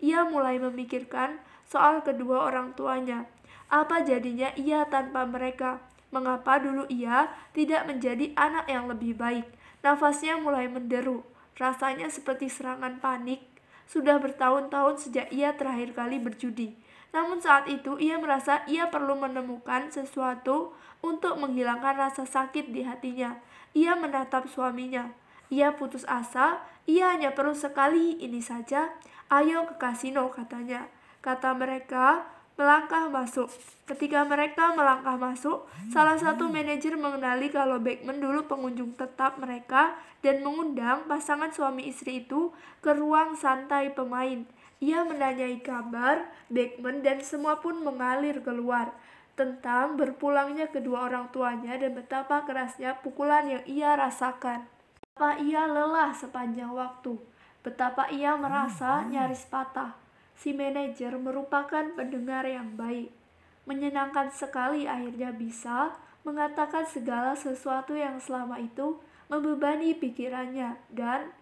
Ia mulai memikirkan soal kedua orang tuanya. Apa jadinya ia tanpa mereka? Mengapa dulu ia tidak menjadi anak yang lebih baik? Nafasnya mulai menderu, rasanya seperti serangan panik. Sudah bertahun-tahun sejak ia terakhir kali berjudi. Namun saat itu ia merasa ia perlu menemukan sesuatu untuk menghilangkan rasa sakit di hatinya. Ia menatap suaminya. Ia putus asa, ia hanya perlu sekali ini saja. Ayo ke kasino katanya. Kata mereka, melangkah masuk. Ketika mereka melangkah masuk, salah satu manajer mengenali kalau Beckman dulu pengunjung tetap mereka dan mengundang pasangan suami istri itu ke ruang santai pemain. Ia menanyai kabar Beckman dan semua pun mengalir keluar tentang berpulangnya kedua orang tuanya dan betapa kerasnya pukulan yang ia rasakan. Betapa ia lelah sepanjang waktu, betapa ia merasa hmm, nyaris patah. Si manajer merupakan pendengar yang baik. Menyenangkan sekali akhirnya bisa mengatakan segala sesuatu yang selama itu membebani pikirannya dan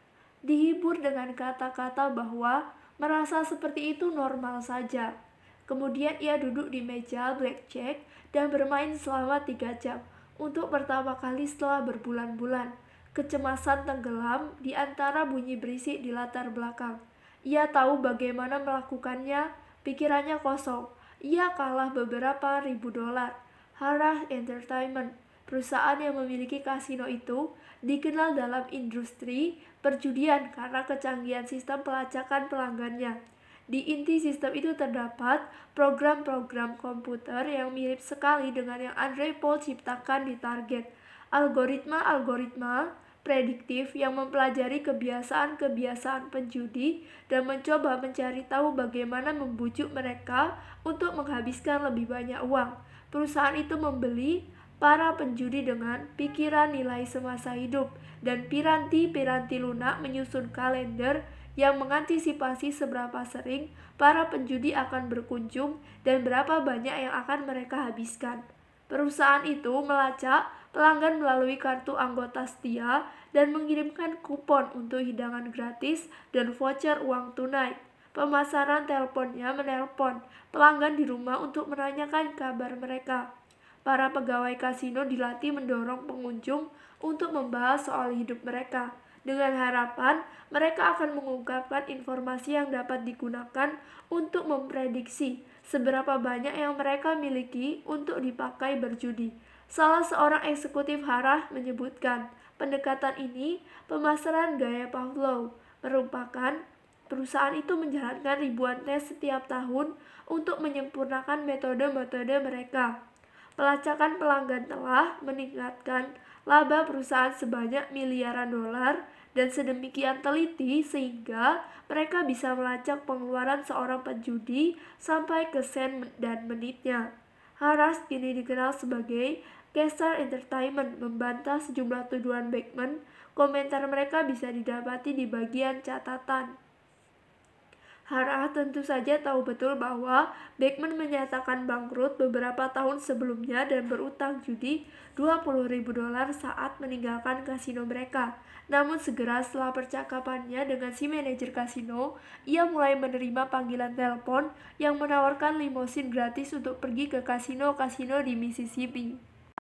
dihibur dengan kata-kata bahwa Merasa seperti itu normal saja. Kemudian ia duduk di meja blackjack dan bermain selama tiga jam untuk pertama kali setelah berbulan-bulan. Kecemasan tenggelam di antara bunyi berisik di latar belakang. Ia tahu bagaimana melakukannya, pikirannya kosong. Ia kalah beberapa ribu dolar. Harah Entertainment, perusahaan yang memiliki kasino itu, dikenal dalam industri perjudian karena kecanggihan sistem pelacakan pelanggannya. Di inti sistem itu terdapat program-program komputer yang mirip sekali dengan yang Andre Paul ciptakan di target. Algoritma-algoritma prediktif yang mempelajari kebiasaan-kebiasaan penjudi dan mencoba mencari tahu bagaimana membujuk mereka untuk menghabiskan lebih banyak uang. Perusahaan itu membeli, para penjudi dengan pikiran nilai semasa hidup dan piranti-piranti lunak menyusun kalender yang mengantisipasi seberapa sering para penjudi akan berkunjung dan berapa banyak yang akan mereka habiskan. Perusahaan itu melacak pelanggan melalui kartu anggota setia dan mengirimkan kupon untuk hidangan gratis dan voucher uang tunai. Pemasaran teleponnya menelpon pelanggan di rumah untuk menanyakan kabar mereka para pegawai kasino dilatih mendorong pengunjung untuk membahas soal hidup mereka. Dengan harapan, mereka akan mengungkapkan informasi yang dapat digunakan untuk memprediksi seberapa banyak yang mereka miliki untuk dipakai berjudi. Salah seorang eksekutif Harah menyebutkan, pendekatan ini pemasaran gaya Pavlov merupakan perusahaan itu menjalankan ribuan tes setiap tahun untuk menyempurnakan metode-metode mereka. Pelacakan pelanggan telah meningkatkan laba perusahaan sebanyak miliaran dolar dan sedemikian teliti sehingga mereka bisa melacak pengeluaran seorang penjudi sampai ke sen dan menitnya. Haras kini dikenal sebagai Kesar Entertainment membantah sejumlah tuduhan Beckman. Komentar mereka bisa didapati di bagian catatan. Hara tentu saja tahu betul bahwa Beckman menyatakan bangkrut beberapa tahun sebelumnya dan berutang judi 20 ribu dolar saat meninggalkan kasino mereka. Namun segera setelah percakapannya dengan si manajer kasino, ia mulai menerima panggilan telepon yang menawarkan limosin gratis untuk pergi ke kasino-kasino di Mississippi.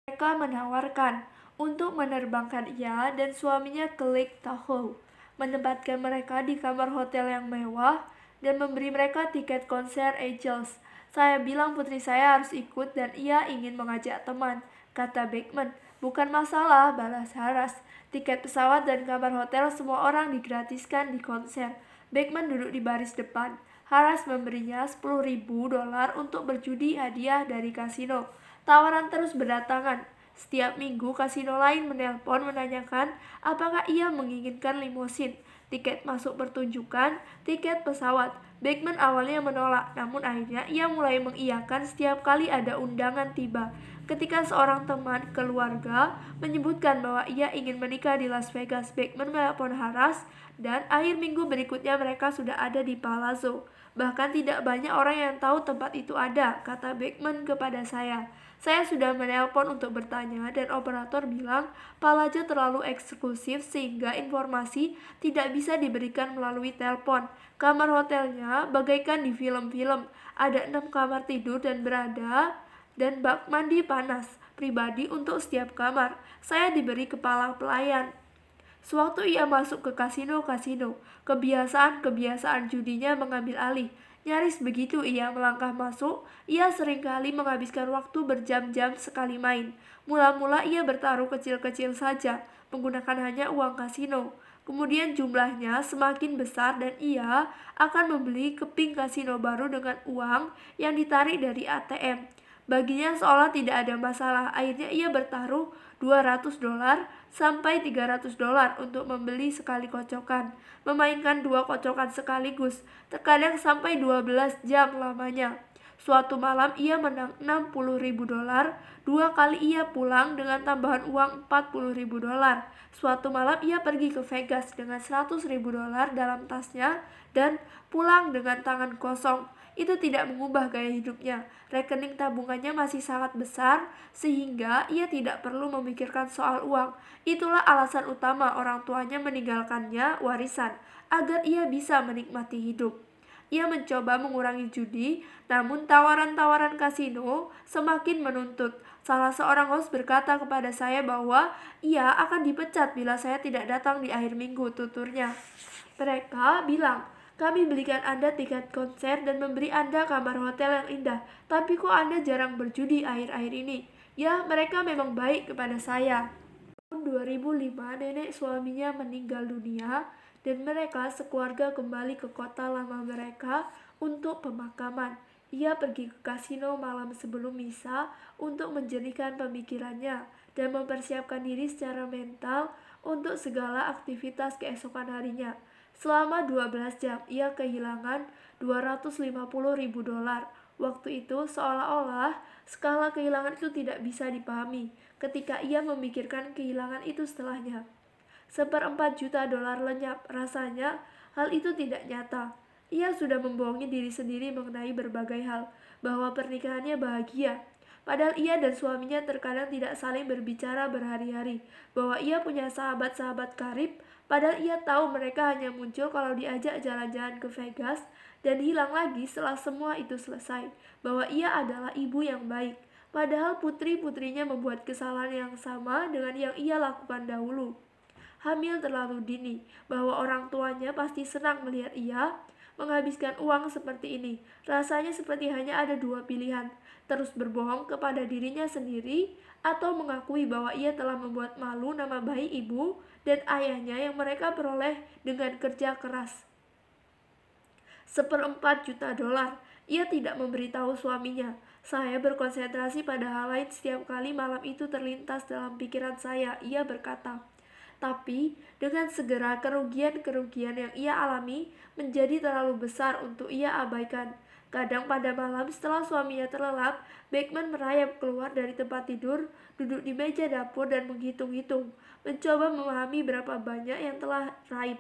Mereka menawarkan untuk menerbangkan ia dan suaminya ke Lake Tahoe, menempatkan mereka di kamar hotel yang mewah dan memberi mereka tiket konser Angels. Saya bilang putri saya harus ikut dan ia ingin mengajak teman, kata Beckman. Bukan masalah, balas Haras. Tiket pesawat dan kamar hotel semua orang digratiskan di konser. Beckman duduk di baris depan. Haras memberinya ribu dolar untuk berjudi hadiah dari kasino. Tawaran terus berdatangan. Setiap minggu kasino lain menelpon menanyakan apakah ia menginginkan limosin tiket masuk pertunjukan, tiket pesawat. Bigman awalnya menolak, namun akhirnya ia mulai mengiyakan setiap kali ada undangan tiba. Ketika seorang teman keluarga menyebutkan bahwa ia ingin menikah di Las Vegas, Bigman melapor Haras dan akhir minggu berikutnya mereka sudah ada di Palazzo. Bahkan tidak banyak orang yang tahu tempat itu ada, kata Bigman kepada saya. Saya sudah menelpon untuk bertanya dan operator bilang Palaja terlalu eksklusif sehingga informasi tidak bisa diberikan melalui telepon. Kamar hotelnya bagaikan di film-film, ada enam kamar tidur dan berada dan bak mandi panas pribadi untuk setiap kamar. Saya diberi kepala pelayan. Sewaktu ia masuk ke kasino-kasino, kebiasaan-kebiasaan judinya mengambil alih. Nyaris begitu ia melangkah masuk, ia seringkali menghabiskan waktu berjam-jam sekali main. Mula-mula ia bertaruh kecil-kecil saja, menggunakan hanya uang kasino. Kemudian jumlahnya semakin besar dan ia akan membeli keping kasino baru dengan uang yang ditarik dari ATM. Baginya seolah tidak ada masalah, akhirnya ia bertaruh 200 dolar sampai 300 dolar untuk membeli sekali kocokan. Memainkan dua kocokan sekaligus, terkadang sampai 12 jam lamanya. Suatu malam ia menang 60 ribu dolar, dua kali ia pulang dengan tambahan uang 40 ribu dolar. Suatu malam ia pergi ke Vegas dengan 100 ribu dolar dalam tasnya dan pulang dengan tangan kosong itu tidak mengubah gaya hidupnya. Rekening tabungannya masih sangat besar, sehingga ia tidak perlu memikirkan soal uang. Itulah alasan utama orang tuanya meninggalkannya warisan, agar ia bisa menikmati hidup. Ia mencoba mengurangi judi, namun tawaran-tawaran kasino semakin menuntut. Salah seorang host berkata kepada saya bahwa ia akan dipecat bila saya tidak datang di akhir minggu, tuturnya. Mereka bilang, kami belikan Anda tiket konser dan memberi Anda kamar hotel yang indah, tapi kok Anda jarang berjudi akhir-akhir ini? Ya, mereka memang baik kepada saya. Tahun 2005, nenek suaminya meninggal dunia dan mereka sekeluarga kembali ke kota lama mereka untuk pemakaman. Ia pergi ke kasino malam sebelum misa untuk menjernihkan pemikirannya dan mempersiapkan diri secara mental untuk segala aktivitas keesokan harinya. Selama 12 jam, ia kehilangan 250 ribu dolar. Waktu itu seolah-olah skala kehilangan itu tidak bisa dipahami ketika ia memikirkan kehilangan itu setelahnya. Seperempat juta dolar lenyap, rasanya hal itu tidak nyata. Ia sudah membohongi diri sendiri mengenai berbagai hal, bahwa pernikahannya bahagia, Padahal ia dan suaminya terkadang tidak saling berbicara berhari-hari, bahwa ia punya sahabat-sahabat karib Padahal ia tahu mereka hanya muncul kalau diajak jalan-jalan ke Vegas dan hilang lagi setelah semua itu selesai, bahwa ia adalah ibu yang baik. Padahal putri-putrinya membuat kesalahan yang sama dengan yang ia lakukan dahulu. Hamil terlalu dini, bahwa orang tuanya pasti senang melihat ia, menghabiskan uang seperti ini. Rasanya seperti hanya ada dua pilihan, terus berbohong kepada dirinya sendiri atau mengakui bahwa ia telah membuat malu nama bayi ibu dan ayahnya yang mereka peroleh dengan kerja keras. Seperempat juta dolar, ia tidak memberitahu suaminya. Saya berkonsentrasi pada hal lain setiap kali malam itu terlintas dalam pikiran saya, ia berkata tapi dengan segera kerugian-kerugian yang ia alami menjadi terlalu besar untuk ia abaikan. Kadang pada malam setelah suaminya terlelap, Beckman merayap keluar dari tempat tidur, duduk di meja dapur dan menghitung-hitung, mencoba memahami berapa banyak yang telah raib.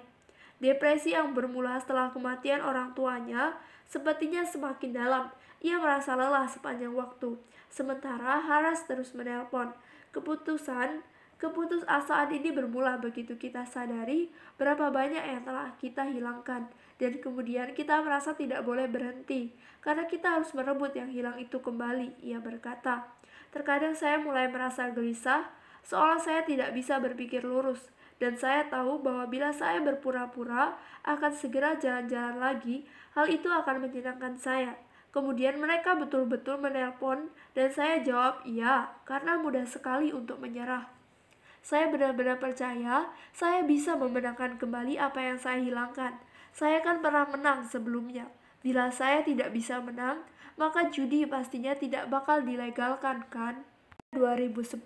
Depresi yang bermula setelah kematian orang tuanya sepertinya semakin dalam. Ia merasa lelah sepanjang waktu, sementara Haras terus menelpon. Keputusan Keputus Keputusasaan ini bermula begitu kita sadari berapa banyak yang telah kita hilangkan dan kemudian kita merasa tidak boleh berhenti karena kita harus merebut yang hilang itu kembali, ia berkata. Terkadang saya mulai merasa gelisah seolah saya tidak bisa berpikir lurus dan saya tahu bahwa bila saya berpura-pura akan segera jalan-jalan lagi, hal itu akan menyenangkan saya. Kemudian mereka betul-betul menelpon dan saya jawab iya karena mudah sekali untuk menyerah. Saya benar-benar percaya saya bisa memenangkan kembali apa yang saya hilangkan. Saya kan pernah menang sebelumnya. Bila saya tidak bisa menang, maka judi pastinya tidak bakal dilegalkan kan? 2010,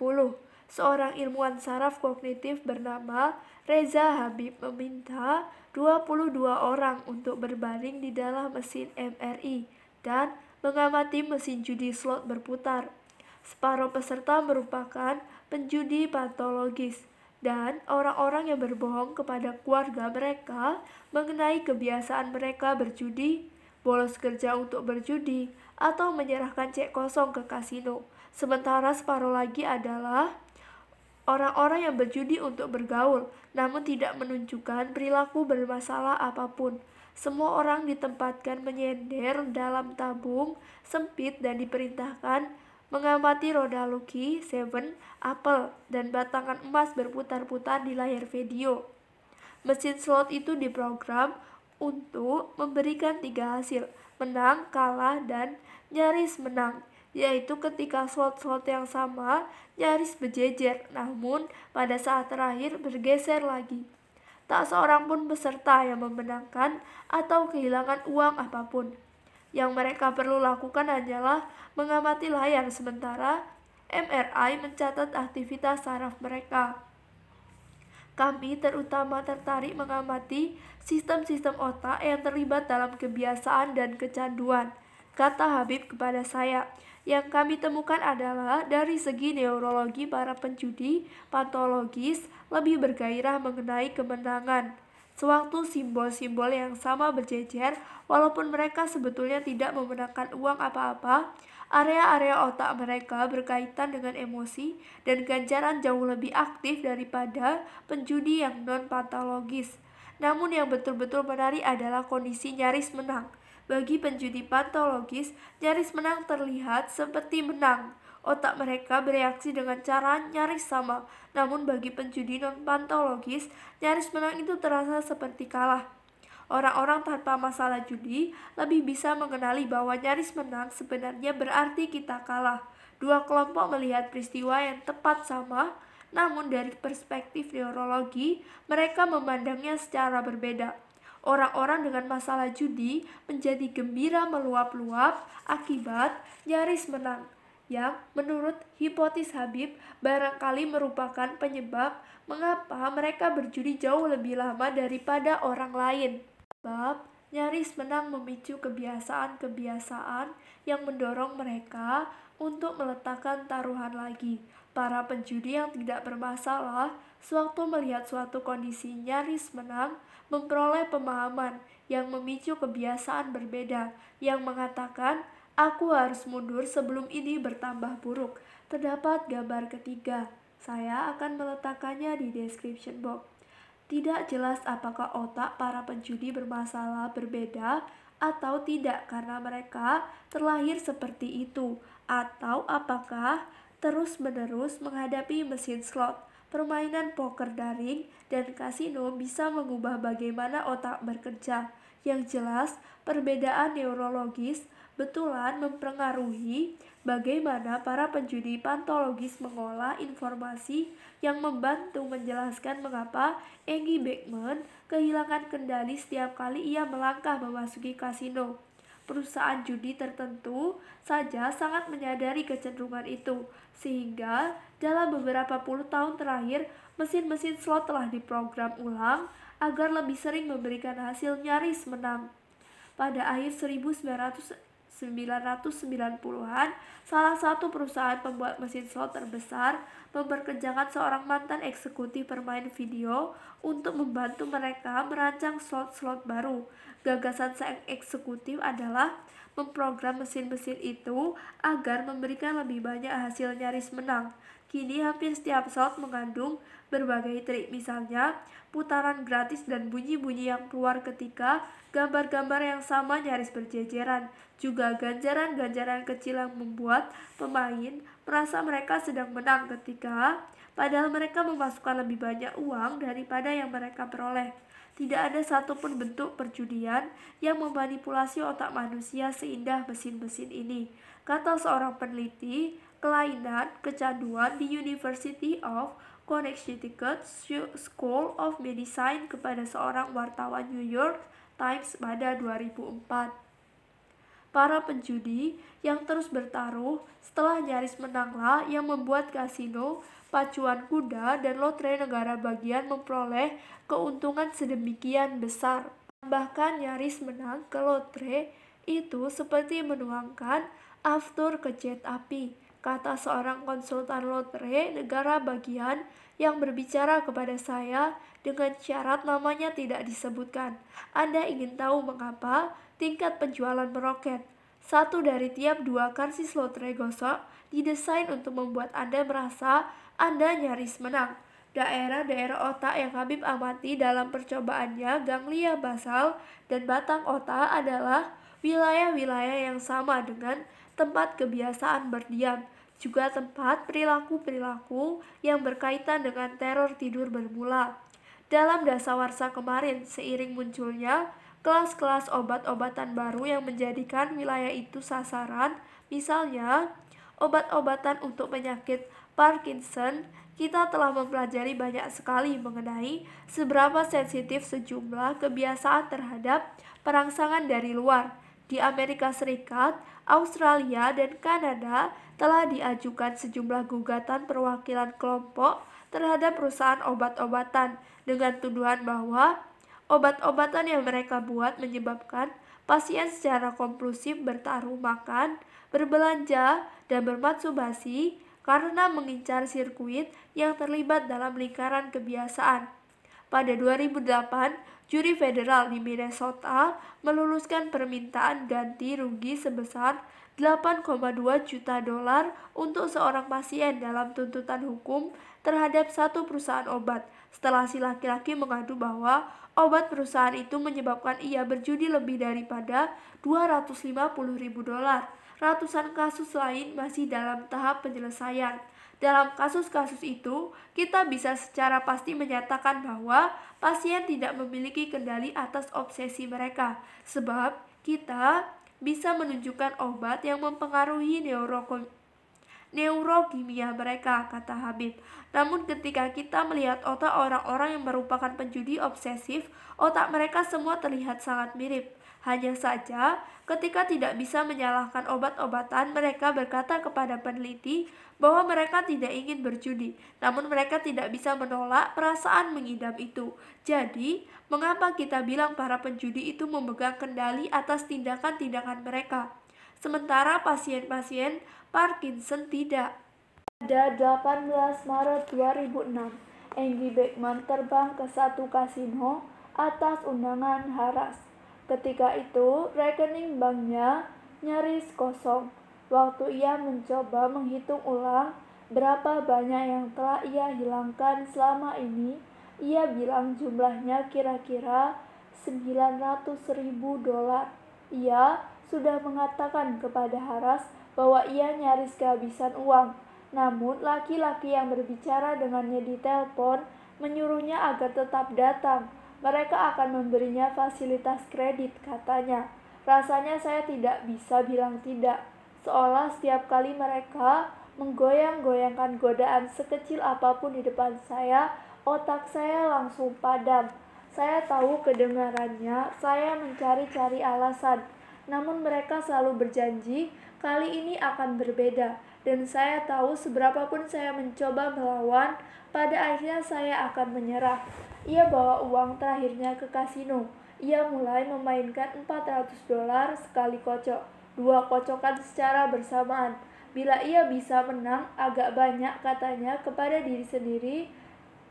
seorang ilmuwan saraf kognitif bernama Reza Habib meminta 22 orang untuk berbaring di dalam mesin MRI dan mengamati mesin judi slot berputar. Separuh peserta merupakan penjudi patologis, dan orang-orang yang berbohong kepada keluarga mereka mengenai kebiasaan mereka berjudi, bolos kerja untuk berjudi, atau menyerahkan cek kosong ke kasino. Sementara separuh lagi adalah orang-orang yang berjudi untuk bergaul, namun tidak menunjukkan perilaku bermasalah apapun. Semua orang ditempatkan menyender dalam tabung sempit dan diperintahkan mengamati roda Lucky, Seven, Apple, dan batangan emas berputar-putar di layar video. Mesin slot itu diprogram untuk memberikan tiga hasil, menang, kalah, dan nyaris menang, yaitu ketika slot-slot yang sama nyaris berjejer, namun pada saat terakhir bergeser lagi. Tak seorang pun peserta yang memenangkan atau kehilangan uang apapun. Yang mereka perlu lakukan hanyalah mengamati layar sementara MRI mencatat aktivitas saraf mereka. Kami terutama tertarik mengamati sistem-sistem otak yang terlibat dalam kebiasaan dan kecanduan, kata Habib kepada saya. Yang kami temukan adalah dari segi neurologi para penjudi patologis lebih bergairah mengenai kemenangan sewaktu simbol-simbol yang sama berjejer, walaupun mereka sebetulnya tidak memenangkan uang apa-apa, area-area otak mereka berkaitan dengan emosi dan ganjaran jauh lebih aktif daripada penjudi yang non-patologis. Namun yang betul-betul menarik adalah kondisi nyaris menang. Bagi penjudi patologis, nyaris menang terlihat seperti menang, Otak mereka bereaksi dengan cara nyaris sama, namun bagi penjudi non-pantologis, nyaris menang itu terasa seperti kalah. Orang-orang tanpa masalah judi lebih bisa mengenali bahwa nyaris menang sebenarnya berarti kita kalah. Dua kelompok melihat peristiwa yang tepat sama, namun dari perspektif neurologi, mereka memandangnya secara berbeda. Orang-orang dengan masalah judi menjadi gembira meluap-luap akibat nyaris menang, yang menurut hipotis Habib barangkali merupakan penyebab mengapa mereka berjudi jauh lebih lama daripada orang lain. Sebab nyaris menang memicu kebiasaan-kebiasaan yang mendorong mereka untuk meletakkan taruhan lagi. Para penjudi yang tidak bermasalah sewaktu melihat suatu kondisi nyaris menang memperoleh pemahaman yang memicu kebiasaan berbeda yang mengatakan Aku harus mundur sebelum ini bertambah buruk. Terdapat gambar ketiga. Saya akan meletakkannya di description box. Tidak jelas apakah otak para penjudi bermasalah berbeda atau tidak karena mereka terlahir seperti itu atau apakah terus-menerus menghadapi mesin slot, permainan poker daring, dan kasino bisa mengubah bagaimana otak bekerja. Yang jelas, perbedaan neurologis betulan mempengaruhi bagaimana para penjudi pantologis mengolah informasi yang membantu menjelaskan mengapa Angie Beckman kehilangan kendali setiap kali ia melangkah memasuki kasino. Perusahaan judi tertentu saja sangat menyadari kecenderungan itu, sehingga dalam beberapa puluh tahun terakhir, mesin-mesin slot telah diprogram ulang agar lebih sering memberikan hasil nyaris menang. Pada akhir 1900 1990-an, salah satu perusahaan pembuat mesin slot terbesar memperkerjakan seorang mantan eksekutif permain video untuk membantu mereka merancang slot-slot baru. Gagasan sang eksekutif adalah memprogram mesin-mesin itu agar memberikan lebih banyak hasil nyaris menang. Kini hampir setiap sound mengandung berbagai trik, misalnya putaran gratis dan bunyi-bunyi yang keluar ketika gambar-gambar yang sama nyaris berjejeran. Juga ganjaran-ganjaran kecil yang membuat pemain merasa mereka sedang menang ketika padahal mereka memasukkan lebih banyak uang daripada yang mereka peroleh. Tidak ada satupun bentuk perjudian yang memanipulasi otak manusia seindah mesin-mesin ini. Kata seorang peneliti, kelainan kecanduan di University of Connecticut School of Medicine kepada seorang wartawan New York Times pada 2004. Para penjudi yang terus bertaruh setelah nyaris menanglah yang membuat kasino, pacuan kuda, dan lotre negara bagian memperoleh keuntungan sedemikian besar. Bahkan nyaris menang ke lotre itu seperti menuangkan aftur ke jet api kata seorang konsultan lotre negara bagian yang berbicara kepada saya dengan syarat namanya tidak disebutkan. Anda ingin tahu mengapa tingkat penjualan meroket? Satu dari tiap dua karsis lotre gosok didesain untuk membuat Anda merasa Anda nyaris menang. Daerah-daerah otak yang Habib amati dalam percobaannya ganglia basal dan batang otak adalah wilayah-wilayah yang sama dengan tempat kebiasaan berdiam juga tempat perilaku-perilaku yang berkaitan dengan teror tidur bermula. Dalam dasawarsa kemarin, seiring munculnya kelas-kelas obat-obatan baru yang menjadikan wilayah itu sasaran, misalnya obat-obatan untuk penyakit Parkinson, kita telah mempelajari banyak sekali mengenai seberapa sensitif sejumlah kebiasaan terhadap perangsangan dari luar di Amerika Serikat, Australia, dan Kanada telah diajukan sejumlah gugatan perwakilan kelompok terhadap perusahaan obat-obatan dengan tuduhan bahwa obat-obatan yang mereka buat menyebabkan pasien secara kompulsif bertaruh makan, berbelanja, dan bermatsubasi karena mengincar sirkuit yang terlibat dalam lingkaran kebiasaan. Pada 2008, juri federal di Minnesota meluluskan permintaan ganti rugi sebesar 8,2 juta dolar untuk seorang pasien dalam tuntutan hukum terhadap satu perusahaan obat setelah si laki-laki mengadu bahwa obat perusahaan itu menyebabkan ia berjudi lebih daripada 250 ribu dolar. Ratusan kasus lain masih dalam tahap penyelesaian. Dalam kasus-kasus itu, kita bisa secara pasti menyatakan bahwa pasien tidak memiliki kendali atas obsesi mereka, sebab kita bisa menunjukkan obat yang mempengaruhi neurokon neurokimia mereka, kata Habib. Namun ketika kita melihat otak orang-orang yang merupakan penjudi obsesif, otak mereka semua terlihat sangat mirip. Hanya saja, ketika tidak bisa menyalahkan obat-obatan, mereka berkata kepada peneliti bahwa mereka tidak ingin berjudi, namun mereka tidak bisa menolak perasaan mengidam itu. Jadi, mengapa kita bilang para penjudi itu memegang kendali atas tindakan-tindakan mereka? Sementara pasien-pasien Parkinson tidak. Pada 18 Maret 2006, Angie Beckman terbang ke satu kasino atas undangan Haras Ketika itu, rekening banknya nyaris kosong. Waktu ia mencoba menghitung ulang berapa banyak yang telah ia hilangkan selama ini, ia bilang jumlahnya kira-kira 900 ribu dolar. Ia sudah mengatakan kepada Haras bahwa ia nyaris kehabisan uang. Namun, laki-laki yang berbicara dengannya di telepon menyuruhnya agar tetap datang mereka akan memberinya fasilitas kredit, katanya. Rasanya saya tidak bisa bilang tidak, seolah setiap kali mereka menggoyang-goyangkan godaan sekecil apapun di depan saya, otak saya langsung padam. Saya tahu kedengarannya, saya mencari-cari alasan. Namun mereka selalu berjanji, kali ini akan berbeda. Dan saya tahu seberapa pun saya mencoba melawan, pada akhirnya saya akan menyerah. Ia bawa uang terakhirnya ke kasino. Ia mulai memainkan 400 dolar sekali kocok. Dua kocokan secara bersamaan. Bila ia bisa menang agak banyak katanya kepada diri sendiri,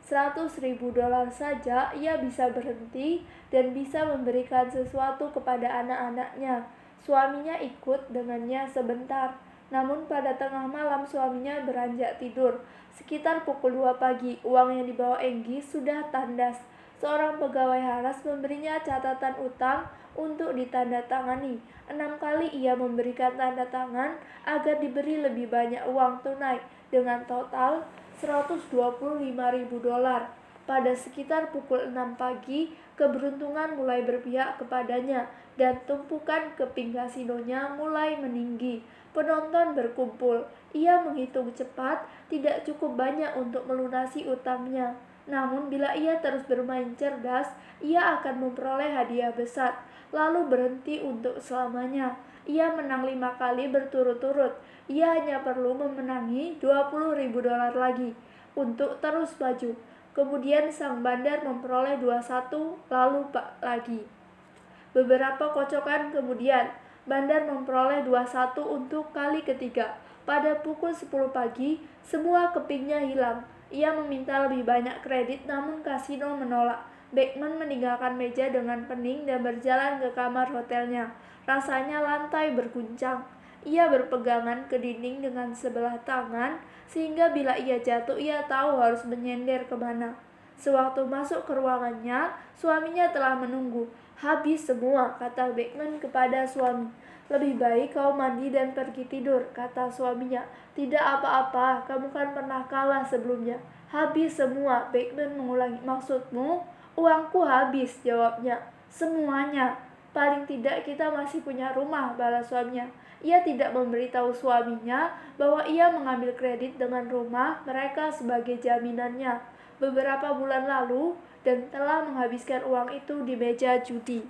100 ribu dolar saja ia bisa berhenti dan bisa memberikan sesuatu kepada anak-anaknya. Suaminya ikut dengannya sebentar. Namun pada tengah malam suaminya beranjak tidur. Sekitar pukul 2 pagi, uang yang dibawa Enggi sudah tandas. Seorang pegawai Haras memberinya catatan utang untuk ditandatangani. Enam kali ia memberikan tanda tangan agar diberi lebih banyak uang tunai dengan total ribu dolar. Pada sekitar pukul 6 pagi, keberuntungan mulai berpihak kepadanya dan tumpukan keping kasinonya mulai meninggi. Penonton berkumpul. Ia menghitung cepat, tidak cukup banyak untuk melunasi utangnya. Namun bila ia terus bermain cerdas, ia akan memperoleh hadiah besar, lalu berhenti untuk selamanya. Ia menang lima kali berturut-turut, ia hanya perlu memenangi 20 ribu dolar lagi untuk terus maju. Kemudian sang bandar memperoleh 21 lalu lagi. Beberapa kocokan kemudian, bandar memperoleh 21 untuk kali ketiga. Pada pukul 10 pagi, semua kepingnya hilang. Ia meminta lebih banyak kredit namun kasino menolak. Beckman meninggalkan meja dengan pening dan berjalan ke kamar hotelnya. Rasanya lantai berguncang. Ia berpegangan ke dinding dengan sebelah tangan, sehingga bila ia jatuh, ia tahu harus menyender mana. Sewaktu masuk ke ruangannya, suaminya telah menunggu. Habis semua, kata Beckman kepada suami. Lebih baik kau mandi dan pergi tidur, kata suaminya. Tidak apa-apa, kamu kan pernah kalah sebelumnya. Habis semua, Beckman mengulangi. Maksudmu, uangku habis, jawabnya. Semuanya. Paling tidak kita masih punya rumah, balas suaminya ia tidak memberitahu suaminya bahwa ia mengambil kredit dengan rumah mereka sebagai jaminannya beberapa bulan lalu dan telah menghabiskan uang itu di meja judi.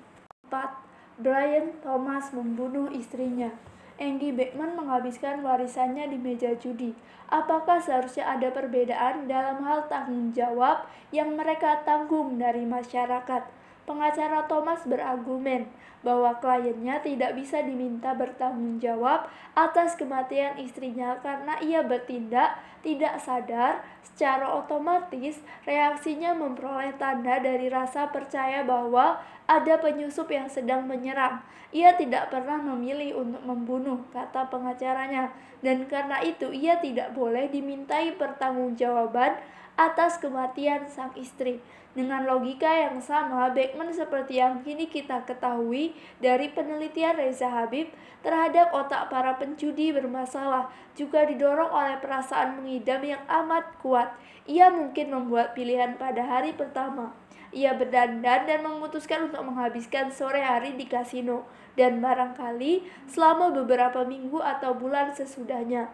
4. Brian Thomas membunuh istrinya. Andy Beckman menghabiskan warisannya di meja judi. Apakah seharusnya ada perbedaan dalam hal tanggung jawab yang mereka tanggung dari masyarakat? Pengacara Thomas berargumen bahwa kliennya tidak bisa diminta bertanggung jawab atas kematian istrinya karena ia bertindak tidak sadar secara otomatis reaksinya memperoleh tanda dari rasa percaya bahwa ada penyusup yang sedang menyerang. Ia tidak pernah memilih untuk membunuh, kata pengacaranya, dan karena itu ia tidak boleh dimintai pertanggungjawaban atas kematian sang istri. Dengan logika yang sama, Beckman seperti yang kini kita ketahui dari penelitian Reza Habib terhadap otak para pencudi bermasalah juga didorong oleh perasaan mengidam yang amat kuat. Ia mungkin membuat pilihan pada hari pertama. Ia berdandan dan memutuskan untuk menghabiskan sore hari di kasino dan barangkali selama beberapa minggu atau bulan sesudahnya.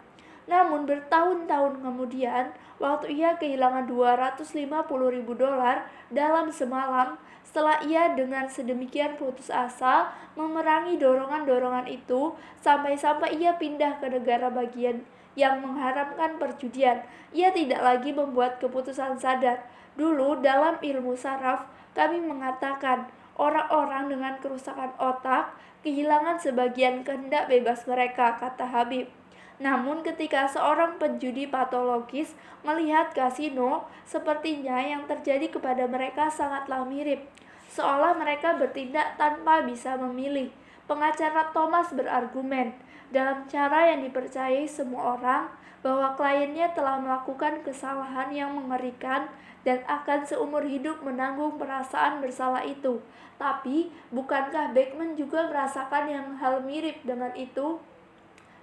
Namun bertahun-tahun kemudian, waktu ia kehilangan 250 ribu dolar dalam semalam setelah ia dengan sedemikian putus asa memerangi dorongan-dorongan itu sampai-sampai ia pindah ke negara bagian yang mengharamkan perjudian. Ia tidak lagi membuat keputusan sadar. Dulu dalam ilmu saraf kami mengatakan orang-orang dengan kerusakan otak kehilangan sebagian kehendak bebas mereka, kata Habib. Namun ketika seorang penjudi patologis melihat kasino, sepertinya yang terjadi kepada mereka sangatlah mirip, seolah mereka bertindak tanpa bisa memilih. Pengacara Thomas berargumen dalam cara yang dipercayai semua orang bahwa kliennya telah melakukan kesalahan yang mengerikan dan akan seumur hidup menanggung perasaan bersalah itu. Tapi, bukankah Beckman juga merasakan yang hal mirip dengan itu?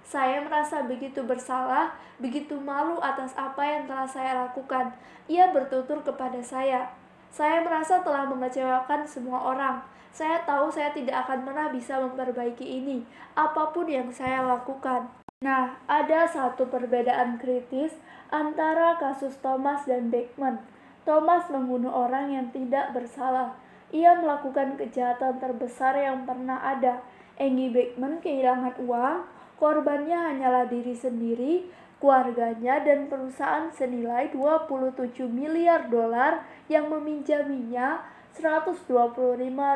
Saya merasa begitu bersalah, begitu malu atas apa yang telah saya lakukan. Ia bertutur kepada saya, "Saya merasa telah mengecewakan semua orang. Saya tahu saya tidak akan pernah bisa memperbaiki ini, apapun yang saya lakukan." Nah, ada satu perbedaan kritis antara kasus Thomas dan Beckman. Thomas membunuh orang yang tidak bersalah. Ia melakukan kejahatan terbesar yang pernah ada. Engi Beckman kehilangan uang, Korbannya hanyalah diri sendiri, keluarganya dan perusahaan senilai 27 miliar dolar yang meminjaminya 125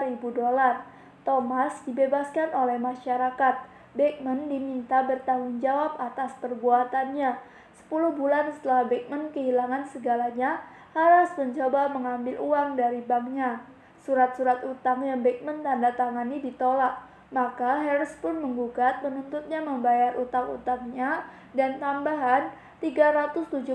ribu dolar. Thomas dibebaskan oleh masyarakat. Beckman diminta bertanggung jawab atas perbuatannya. 10 bulan setelah Beckman kehilangan segalanya, Haras mencoba mengambil uang dari banknya. Surat-surat utang yang Beckman tanda tangani ditolak. Maka Harris pun menggugat menuntutnya membayar utang-utangnya dan tambahan 375.000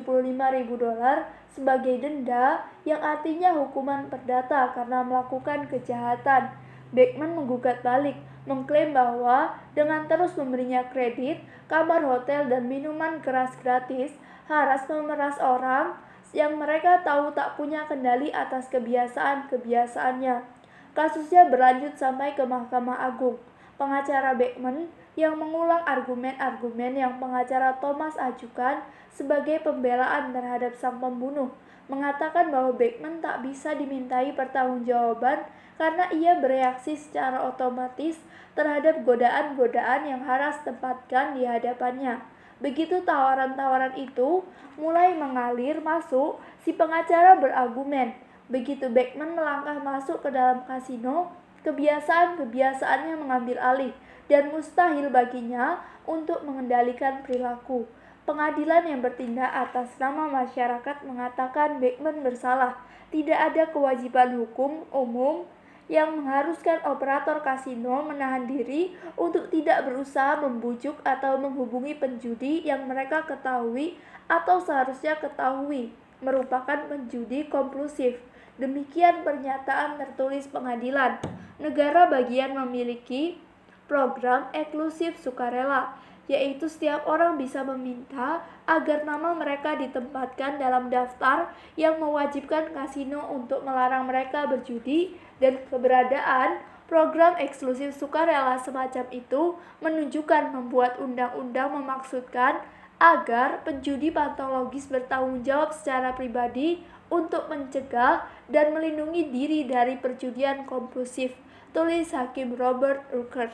dolar sebagai denda yang artinya hukuman perdata karena melakukan kejahatan. Beckman menggugat balik, mengklaim bahwa dengan terus memberinya kredit, kamar hotel dan minuman keras gratis, Haras memeras orang yang mereka tahu tak punya kendali atas kebiasaan-kebiasaannya. Kasusnya berlanjut sampai ke Mahkamah Agung. Pengacara Beckman yang mengulang argumen-argumen yang pengacara Thomas ajukan sebagai pembelaan terhadap sang pembunuh, mengatakan bahwa Beckman tak bisa dimintai pertanggungjawaban karena ia bereaksi secara otomatis terhadap godaan-godaan yang Haras tempatkan di hadapannya. Begitu tawaran-tawaran itu mulai mengalir masuk, si pengacara berargumen Begitu Beckman melangkah masuk ke dalam kasino, kebiasaan-kebiasaannya mengambil alih dan mustahil baginya untuk mengendalikan perilaku. Pengadilan yang bertindak atas nama masyarakat mengatakan Beckman bersalah. Tidak ada kewajiban hukum umum yang mengharuskan operator kasino menahan diri untuk tidak berusaha membujuk atau menghubungi penjudi yang mereka ketahui atau seharusnya ketahui merupakan penjudi kompulsif. Demikian pernyataan tertulis pengadilan. Negara bagian memiliki program eksklusif sukarela, yaitu setiap orang bisa meminta agar nama mereka ditempatkan dalam daftar yang mewajibkan kasino untuk melarang mereka berjudi dan keberadaan Program eksklusif sukarela semacam itu menunjukkan membuat undang-undang memaksudkan agar penjudi patologis bertanggung jawab secara pribadi untuk mencegah dan melindungi diri dari perjudian kompulsif, tulis Hakim Robert Rucker.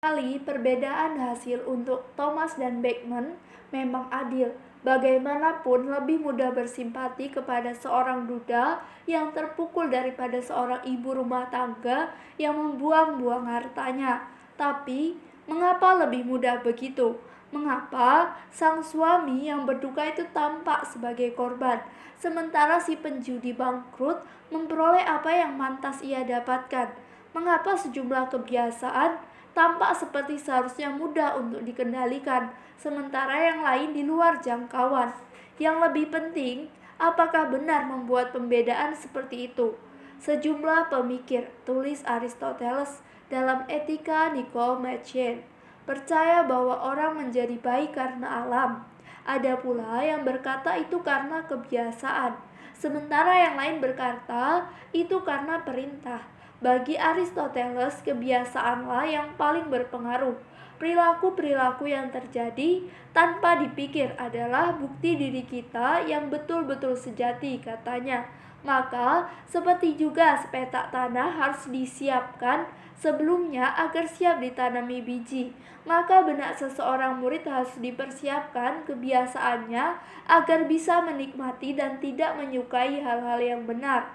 Kali perbedaan hasil untuk Thomas dan Beckman memang adil. Bagaimanapun lebih mudah bersimpati kepada seorang duda yang terpukul daripada seorang ibu rumah tangga yang membuang-buang hartanya. Tapi, mengapa lebih mudah begitu? Mengapa sang suami yang berduka itu tampak sebagai korban, sementara si penjudi bangkrut memperoleh apa yang mantas ia dapatkan? Mengapa sejumlah kebiasaan tampak seperti seharusnya mudah untuk dikendalikan, sementara yang lain di luar jangkauan? Yang lebih penting, apakah benar membuat pembedaan seperti itu? Sejumlah pemikir, tulis Aristoteles dalam Etika Nicomachean percaya bahwa orang menjadi baik karena alam. Ada pula yang berkata itu karena kebiasaan, sementara yang lain berkata itu karena perintah. Bagi Aristoteles, kebiasaanlah yang paling berpengaruh. Perilaku-perilaku yang terjadi tanpa dipikir adalah bukti diri kita yang betul-betul sejati, katanya. Maka, seperti juga sepetak tanah harus disiapkan sebelumnya agar siap ditanami biji. Maka benak seseorang murid harus dipersiapkan kebiasaannya agar bisa menikmati dan tidak menyukai hal-hal yang benar.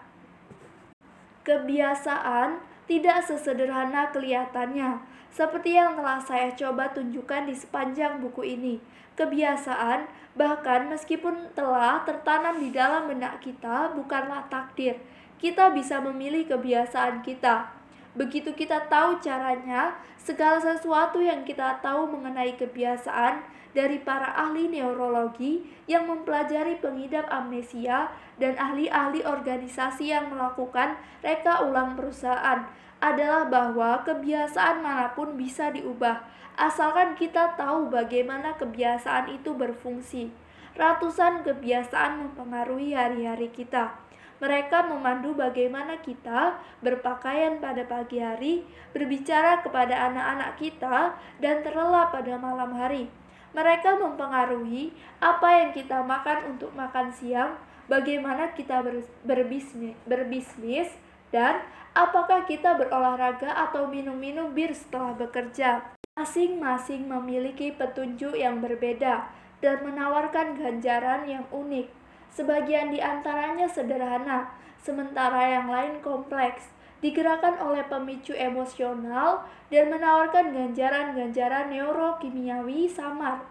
Kebiasaan tidak sesederhana kelihatannya, seperti yang telah saya coba tunjukkan di sepanjang buku ini. Kebiasaan Bahkan meskipun telah tertanam di dalam benak kita bukanlah takdir. Kita bisa memilih kebiasaan kita. Begitu kita tahu caranya, segala sesuatu yang kita tahu mengenai kebiasaan dari para ahli neurologi yang mempelajari pengidap amnesia dan ahli-ahli organisasi yang melakukan reka ulang perusahaan adalah bahwa kebiasaan manapun bisa diubah asalkan kita tahu bagaimana kebiasaan itu berfungsi. Ratusan kebiasaan mempengaruhi hari-hari kita. Mereka memandu bagaimana kita berpakaian pada pagi hari, berbicara kepada anak-anak kita, dan terlelap pada malam hari. Mereka mempengaruhi apa yang kita makan untuk makan siang, bagaimana kita berbisnis, berbisnis, dan apakah kita berolahraga atau minum-minum bir setelah bekerja masing-masing memiliki petunjuk yang berbeda dan menawarkan ganjaran yang unik. Sebagian di antaranya sederhana, sementara yang lain kompleks, digerakkan oleh pemicu emosional dan menawarkan ganjaran-ganjaran neurokimiawi samar.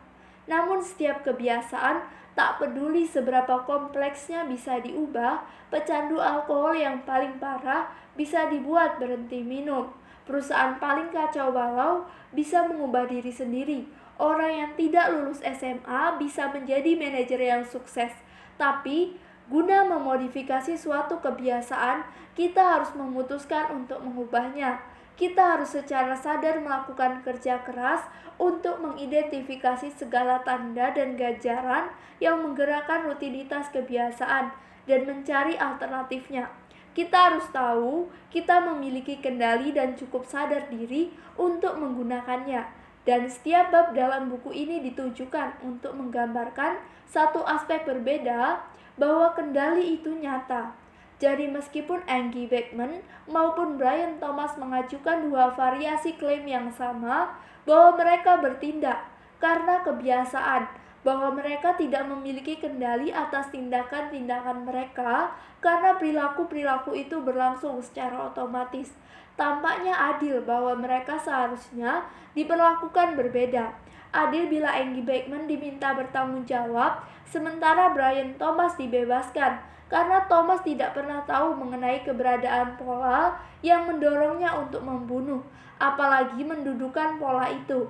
Namun setiap kebiasaan, tak peduli seberapa kompleksnya bisa diubah, pecandu alkohol yang paling parah bisa dibuat berhenti minum perusahaan paling kacau balau bisa mengubah diri sendiri. Orang yang tidak lulus SMA bisa menjadi manajer yang sukses, tapi guna memodifikasi suatu kebiasaan, kita harus memutuskan untuk mengubahnya. Kita harus secara sadar melakukan kerja keras untuk mengidentifikasi segala tanda dan gajaran yang menggerakkan rutinitas kebiasaan dan mencari alternatifnya. Kita harus tahu kita memiliki kendali dan cukup sadar diri untuk menggunakannya. Dan setiap bab dalam buku ini ditujukan untuk menggambarkan satu aspek berbeda bahwa kendali itu nyata. Jadi meskipun Angie Beckman maupun Brian Thomas mengajukan dua variasi klaim yang sama bahwa mereka bertindak karena kebiasaan bahwa mereka tidak memiliki kendali atas tindakan-tindakan mereka karena perilaku-perilaku itu berlangsung secara otomatis. Tampaknya adil bahwa mereka seharusnya diperlakukan berbeda. Adil bila Angie Beckman diminta bertanggung jawab, sementara Brian Thomas dibebaskan karena Thomas tidak pernah tahu mengenai keberadaan pola yang mendorongnya untuk membunuh, apalagi mendudukan pola itu.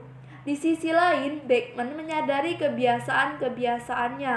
Di sisi lain, Beckman menyadari kebiasaan-kebiasaannya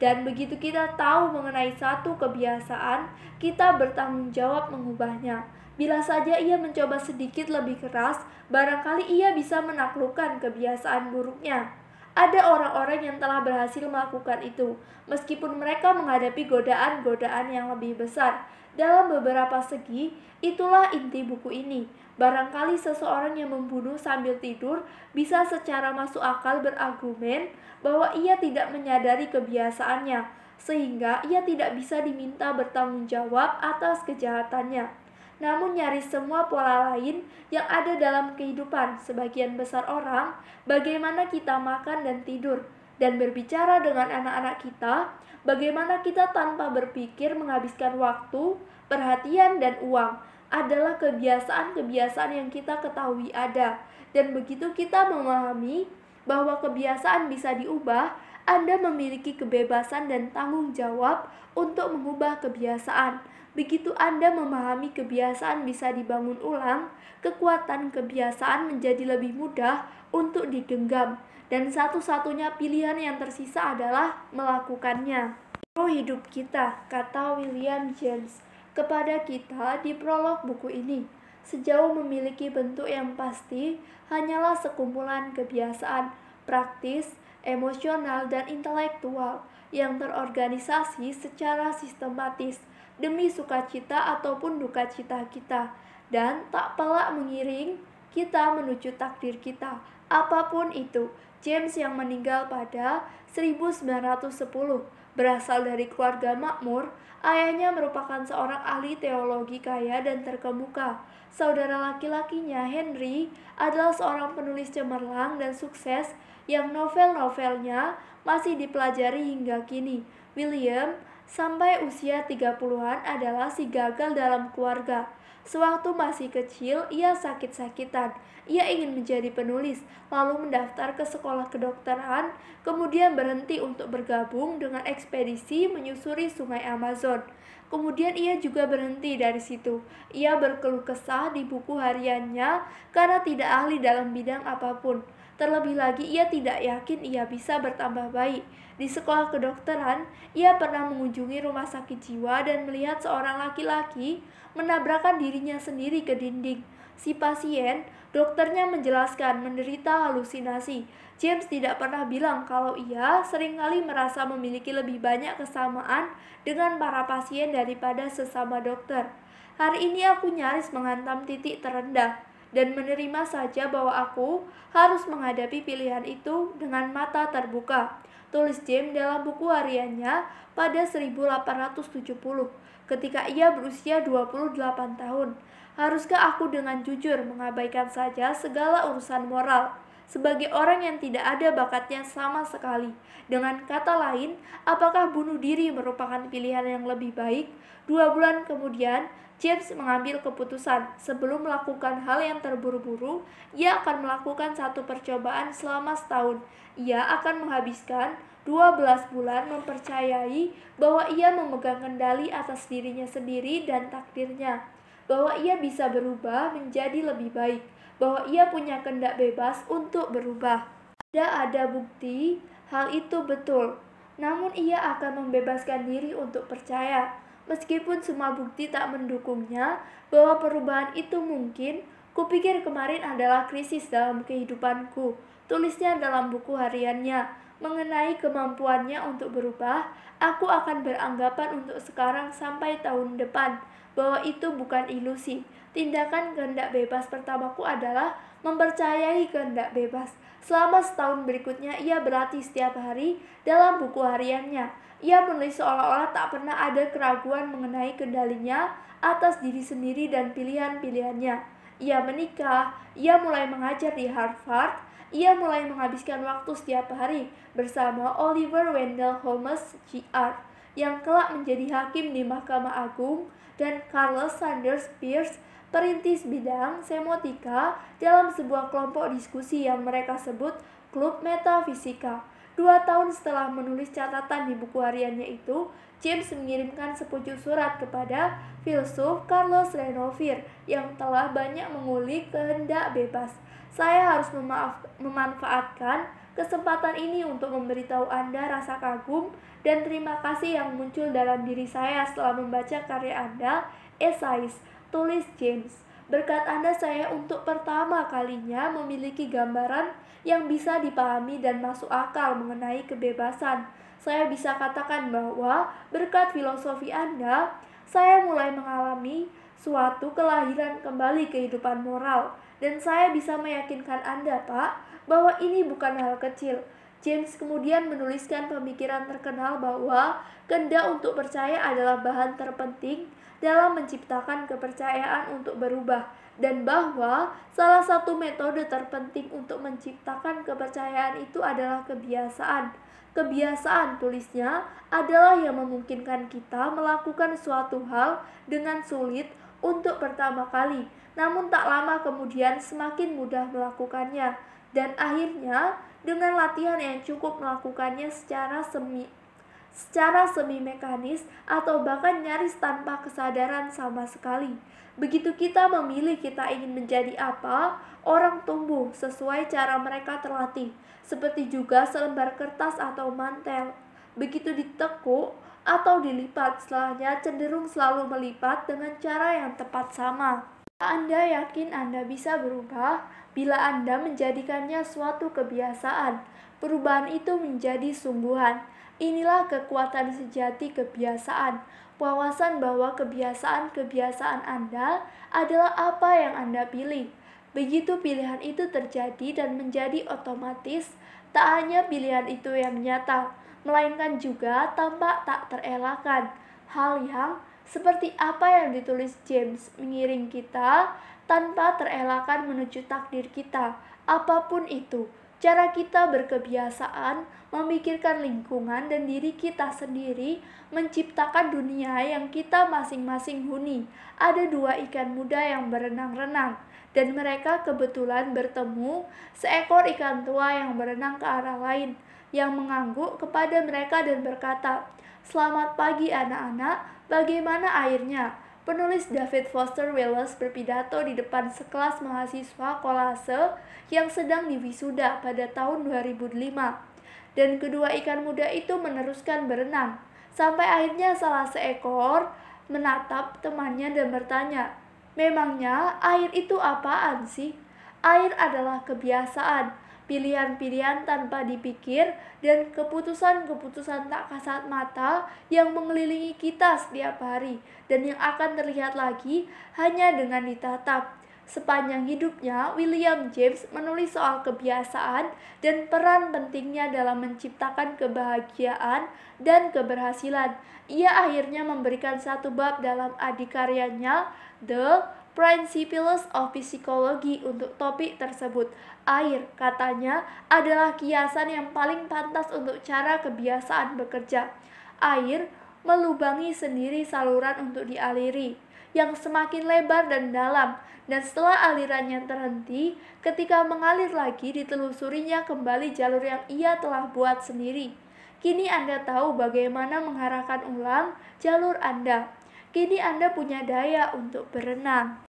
dan begitu kita tahu mengenai satu kebiasaan, kita bertanggung jawab mengubahnya. Bila saja ia mencoba sedikit lebih keras, barangkali ia bisa menaklukkan kebiasaan buruknya. Ada orang-orang yang telah berhasil melakukan itu, meskipun mereka menghadapi godaan-godaan yang lebih besar. Dalam beberapa segi, itulah inti buku ini. Barangkali seseorang yang membunuh sambil tidur bisa secara masuk akal berargumen bahwa ia tidak menyadari kebiasaannya, sehingga ia tidak bisa diminta bertanggung jawab atas kejahatannya. Namun nyaris semua pola lain yang ada dalam kehidupan sebagian besar orang, bagaimana kita makan dan tidur, dan berbicara dengan anak-anak kita, bagaimana kita tanpa berpikir menghabiskan waktu, perhatian, dan uang, adalah kebiasaan-kebiasaan yang kita ketahui ada. Dan begitu kita memahami bahwa kebiasaan bisa diubah, Anda memiliki kebebasan dan tanggung jawab untuk mengubah kebiasaan. Begitu Anda memahami kebiasaan bisa dibangun ulang, kekuatan kebiasaan menjadi lebih mudah untuk digenggam, dan satu-satunya pilihan yang tersisa adalah melakukannya. Pro hidup kita, kata William James kepada kita di prolog buku ini. Sejauh memiliki bentuk yang pasti, hanyalah sekumpulan kebiasaan, praktis, emosional, dan intelektual yang terorganisasi secara sistematis demi sukacita ataupun duka cita kita dan tak pelak mengiring kita menuju takdir kita apapun itu James yang meninggal pada 1910 berasal dari keluarga makmur Ayahnya merupakan seorang ahli teologi kaya dan terkemuka. Saudara laki-lakinya, Henry, adalah seorang penulis cemerlang dan sukses yang novel-novelnya masih dipelajari hingga kini. William, sampai usia 30-an adalah si gagal dalam keluarga. Sewaktu masih kecil, ia sakit-sakitan ia ingin menjadi penulis, lalu mendaftar ke sekolah kedokteran, kemudian berhenti untuk bergabung dengan ekspedisi menyusuri sungai Amazon. Kemudian ia juga berhenti dari situ. Ia berkeluh kesah di buku hariannya karena tidak ahli dalam bidang apapun. Terlebih lagi, ia tidak yakin ia bisa bertambah baik. Di sekolah kedokteran, ia pernah mengunjungi rumah sakit jiwa dan melihat seorang laki-laki menabrakan dirinya sendiri ke dinding. Si pasien Dokternya menjelaskan menderita halusinasi. James tidak pernah bilang kalau ia seringkali merasa memiliki lebih banyak kesamaan dengan para pasien daripada sesama dokter. Hari ini aku nyaris menghantam titik terendah dan menerima saja bahwa aku harus menghadapi pilihan itu dengan mata terbuka. Tulis James dalam buku hariannya pada 1870 ketika ia berusia 28 tahun. Haruskah aku dengan jujur mengabaikan saja segala urusan moral? Sebagai orang yang tidak ada bakatnya sama sekali, dengan kata lain, apakah bunuh diri merupakan pilihan yang lebih baik? Dua bulan kemudian, James mengambil keputusan sebelum melakukan hal yang terburu-buru, ia akan melakukan satu percobaan selama setahun. Ia akan menghabiskan 12 bulan mempercayai bahwa ia memegang kendali atas dirinya sendiri dan takdirnya bahwa ia bisa berubah menjadi lebih baik, bahwa ia punya kehendak bebas untuk berubah. Tidak ada bukti hal itu betul, namun ia akan membebaskan diri untuk percaya. Meskipun semua bukti tak mendukungnya bahwa perubahan itu mungkin, kupikir kemarin adalah krisis dalam kehidupanku, tulisnya dalam buku hariannya. Mengenai kemampuannya untuk berubah, aku akan beranggapan untuk sekarang sampai tahun depan bahwa itu bukan ilusi. Tindakan kehendak bebas pertamaku adalah mempercayai kehendak bebas. Selama setahun berikutnya, ia berlatih setiap hari dalam buku hariannya. Ia menulis seolah-olah tak pernah ada keraguan mengenai kendalinya atas diri sendiri dan pilihan-pilihannya. Ia menikah, ia mulai mengajar di Harvard, ia mulai menghabiskan waktu setiap hari bersama Oliver Wendell Holmes, Jr., yang kelak menjadi hakim di Mahkamah Agung dan Carlos Sanders Pierce, perintis bidang semotika dalam sebuah kelompok diskusi yang mereka sebut Klub Metafisika. Dua tahun setelah menulis catatan di buku hariannya itu, James mengirimkan sepucuk surat kepada filsuf Carlos Renovir yang telah banyak mengulik kehendak bebas. Saya harus memanfaatkan kesempatan ini untuk memberitahu Anda rasa kagum dan terima kasih yang muncul dalam diri saya setelah membaca karya Anda, Esais, tulis James. Berkat Anda saya untuk pertama kalinya memiliki gambaran yang bisa dipahami dan masuk akal mengenai kebebasan. Saya bisa katakan bahwa berkat filosofi Anda, saya mulai mengalami suatu kelahiran kembali kehidupan moral dan saya bisa meyakinkan Anda, Pak, bahwa ini bukan hal kecil. James kemudian menuliskan pemikiran terkenal bahwa kehendak untuk percaya adalah bahan terpenting dalam menciptakan kepercayaan untuk berubah dan bahwa salah satu metode terpenting untuk menciptakan kepercayaan itu adalah kebiasaan. Kebiasaan tulisnya adalah yang memungkinkan kita melakukan suatu hal dengan sulit untuk pertama kali, namun tak lama kemudian semakin mudah melakukannya dan akhirnya dengan latihan yang cukup melakukannya secara semi secara semi mekanis atau bahkan nyaris tanpa kesadaran sama sekali. Begitu kita memilih kita ingin menjadi apa, orang tumbuh sesuai cara mereka terlatih, seperti juga selembar kertas atau mantel. Begitu ditekuk atau dilipat, setelahnya cenderung selalu melipat dengan cara yang tepat sama. Anda yakin Anda bisa berubah bila Anda menjadikannya suatu kebiasaan. Perubahan itu menjadi sungguhan. Inilah kekuatan sejati kebiasaan. Wawasan bahwa kebiasaan-kebiasaan Anda adalah apa yang Anda pilih. Begitu pilihan itu terjadi dan menjadi otomatis, tak hanya pilihan itu yang nyata, melainkan juga tampak tak terelakkan. Hal yang seperti apa yang ditulis James mengiring kita tanpa terelakkan menuju takdir kita, apapun itu. Cara kita berkebiasaan memikirkan lingkungan dan diri kita sendiri menciptakan dunia yang kita masing-masing huni. Ada dua ikan muda yang berenang-renang dan mereka kebetulan bertemu seekor ikan tua yang berenang ke arah lain yang mengangguk kepada mereka dan berkata, Selamat pagi anak-anak, bagaimana airnya? Penulis David Foster Wallace berpidato di depan sekelas mahasiswa kolase yang sedang diwisuda pada tahun 2005. Dan kedua ikan muda itu meneruskan berenang, sampai akhirnya salah seekor menatap temannya dan bertanya, Memangnya air itu apaan sih? Air adalah kebiasaan, pilihan-pilihan tanpa dipikir, dan keputusan-keputusan tak kasat mata yang mengelilingi kita setiap hari dan yang akan terlihat lagi hanya dengan ditatap. Sepanjang hidupnya, William James menulis soal kebiasaan dan peran pentingnya dalam menciptakan kebahagiaan dan keberhasilan. Ia akhirnya memberikan satu bab dalam adik The Principles of Psychology untuk topik tersebut. Air, katanya, adalah kiasan yang paling pantas untuk cara kebiasaan bekerja. Air melubangi sendiri saluran untuk dialiri, yang semakin lebar dan dalam, dan setelah alirannya terhenti, ketika mengalir lagi ditelusurinya kembali jalur yang ia telah buat sendiri. Kini Anda tahu bagaimana mengarahkan ulang jalur Anda. Kini Anda punya daya untuk berenang.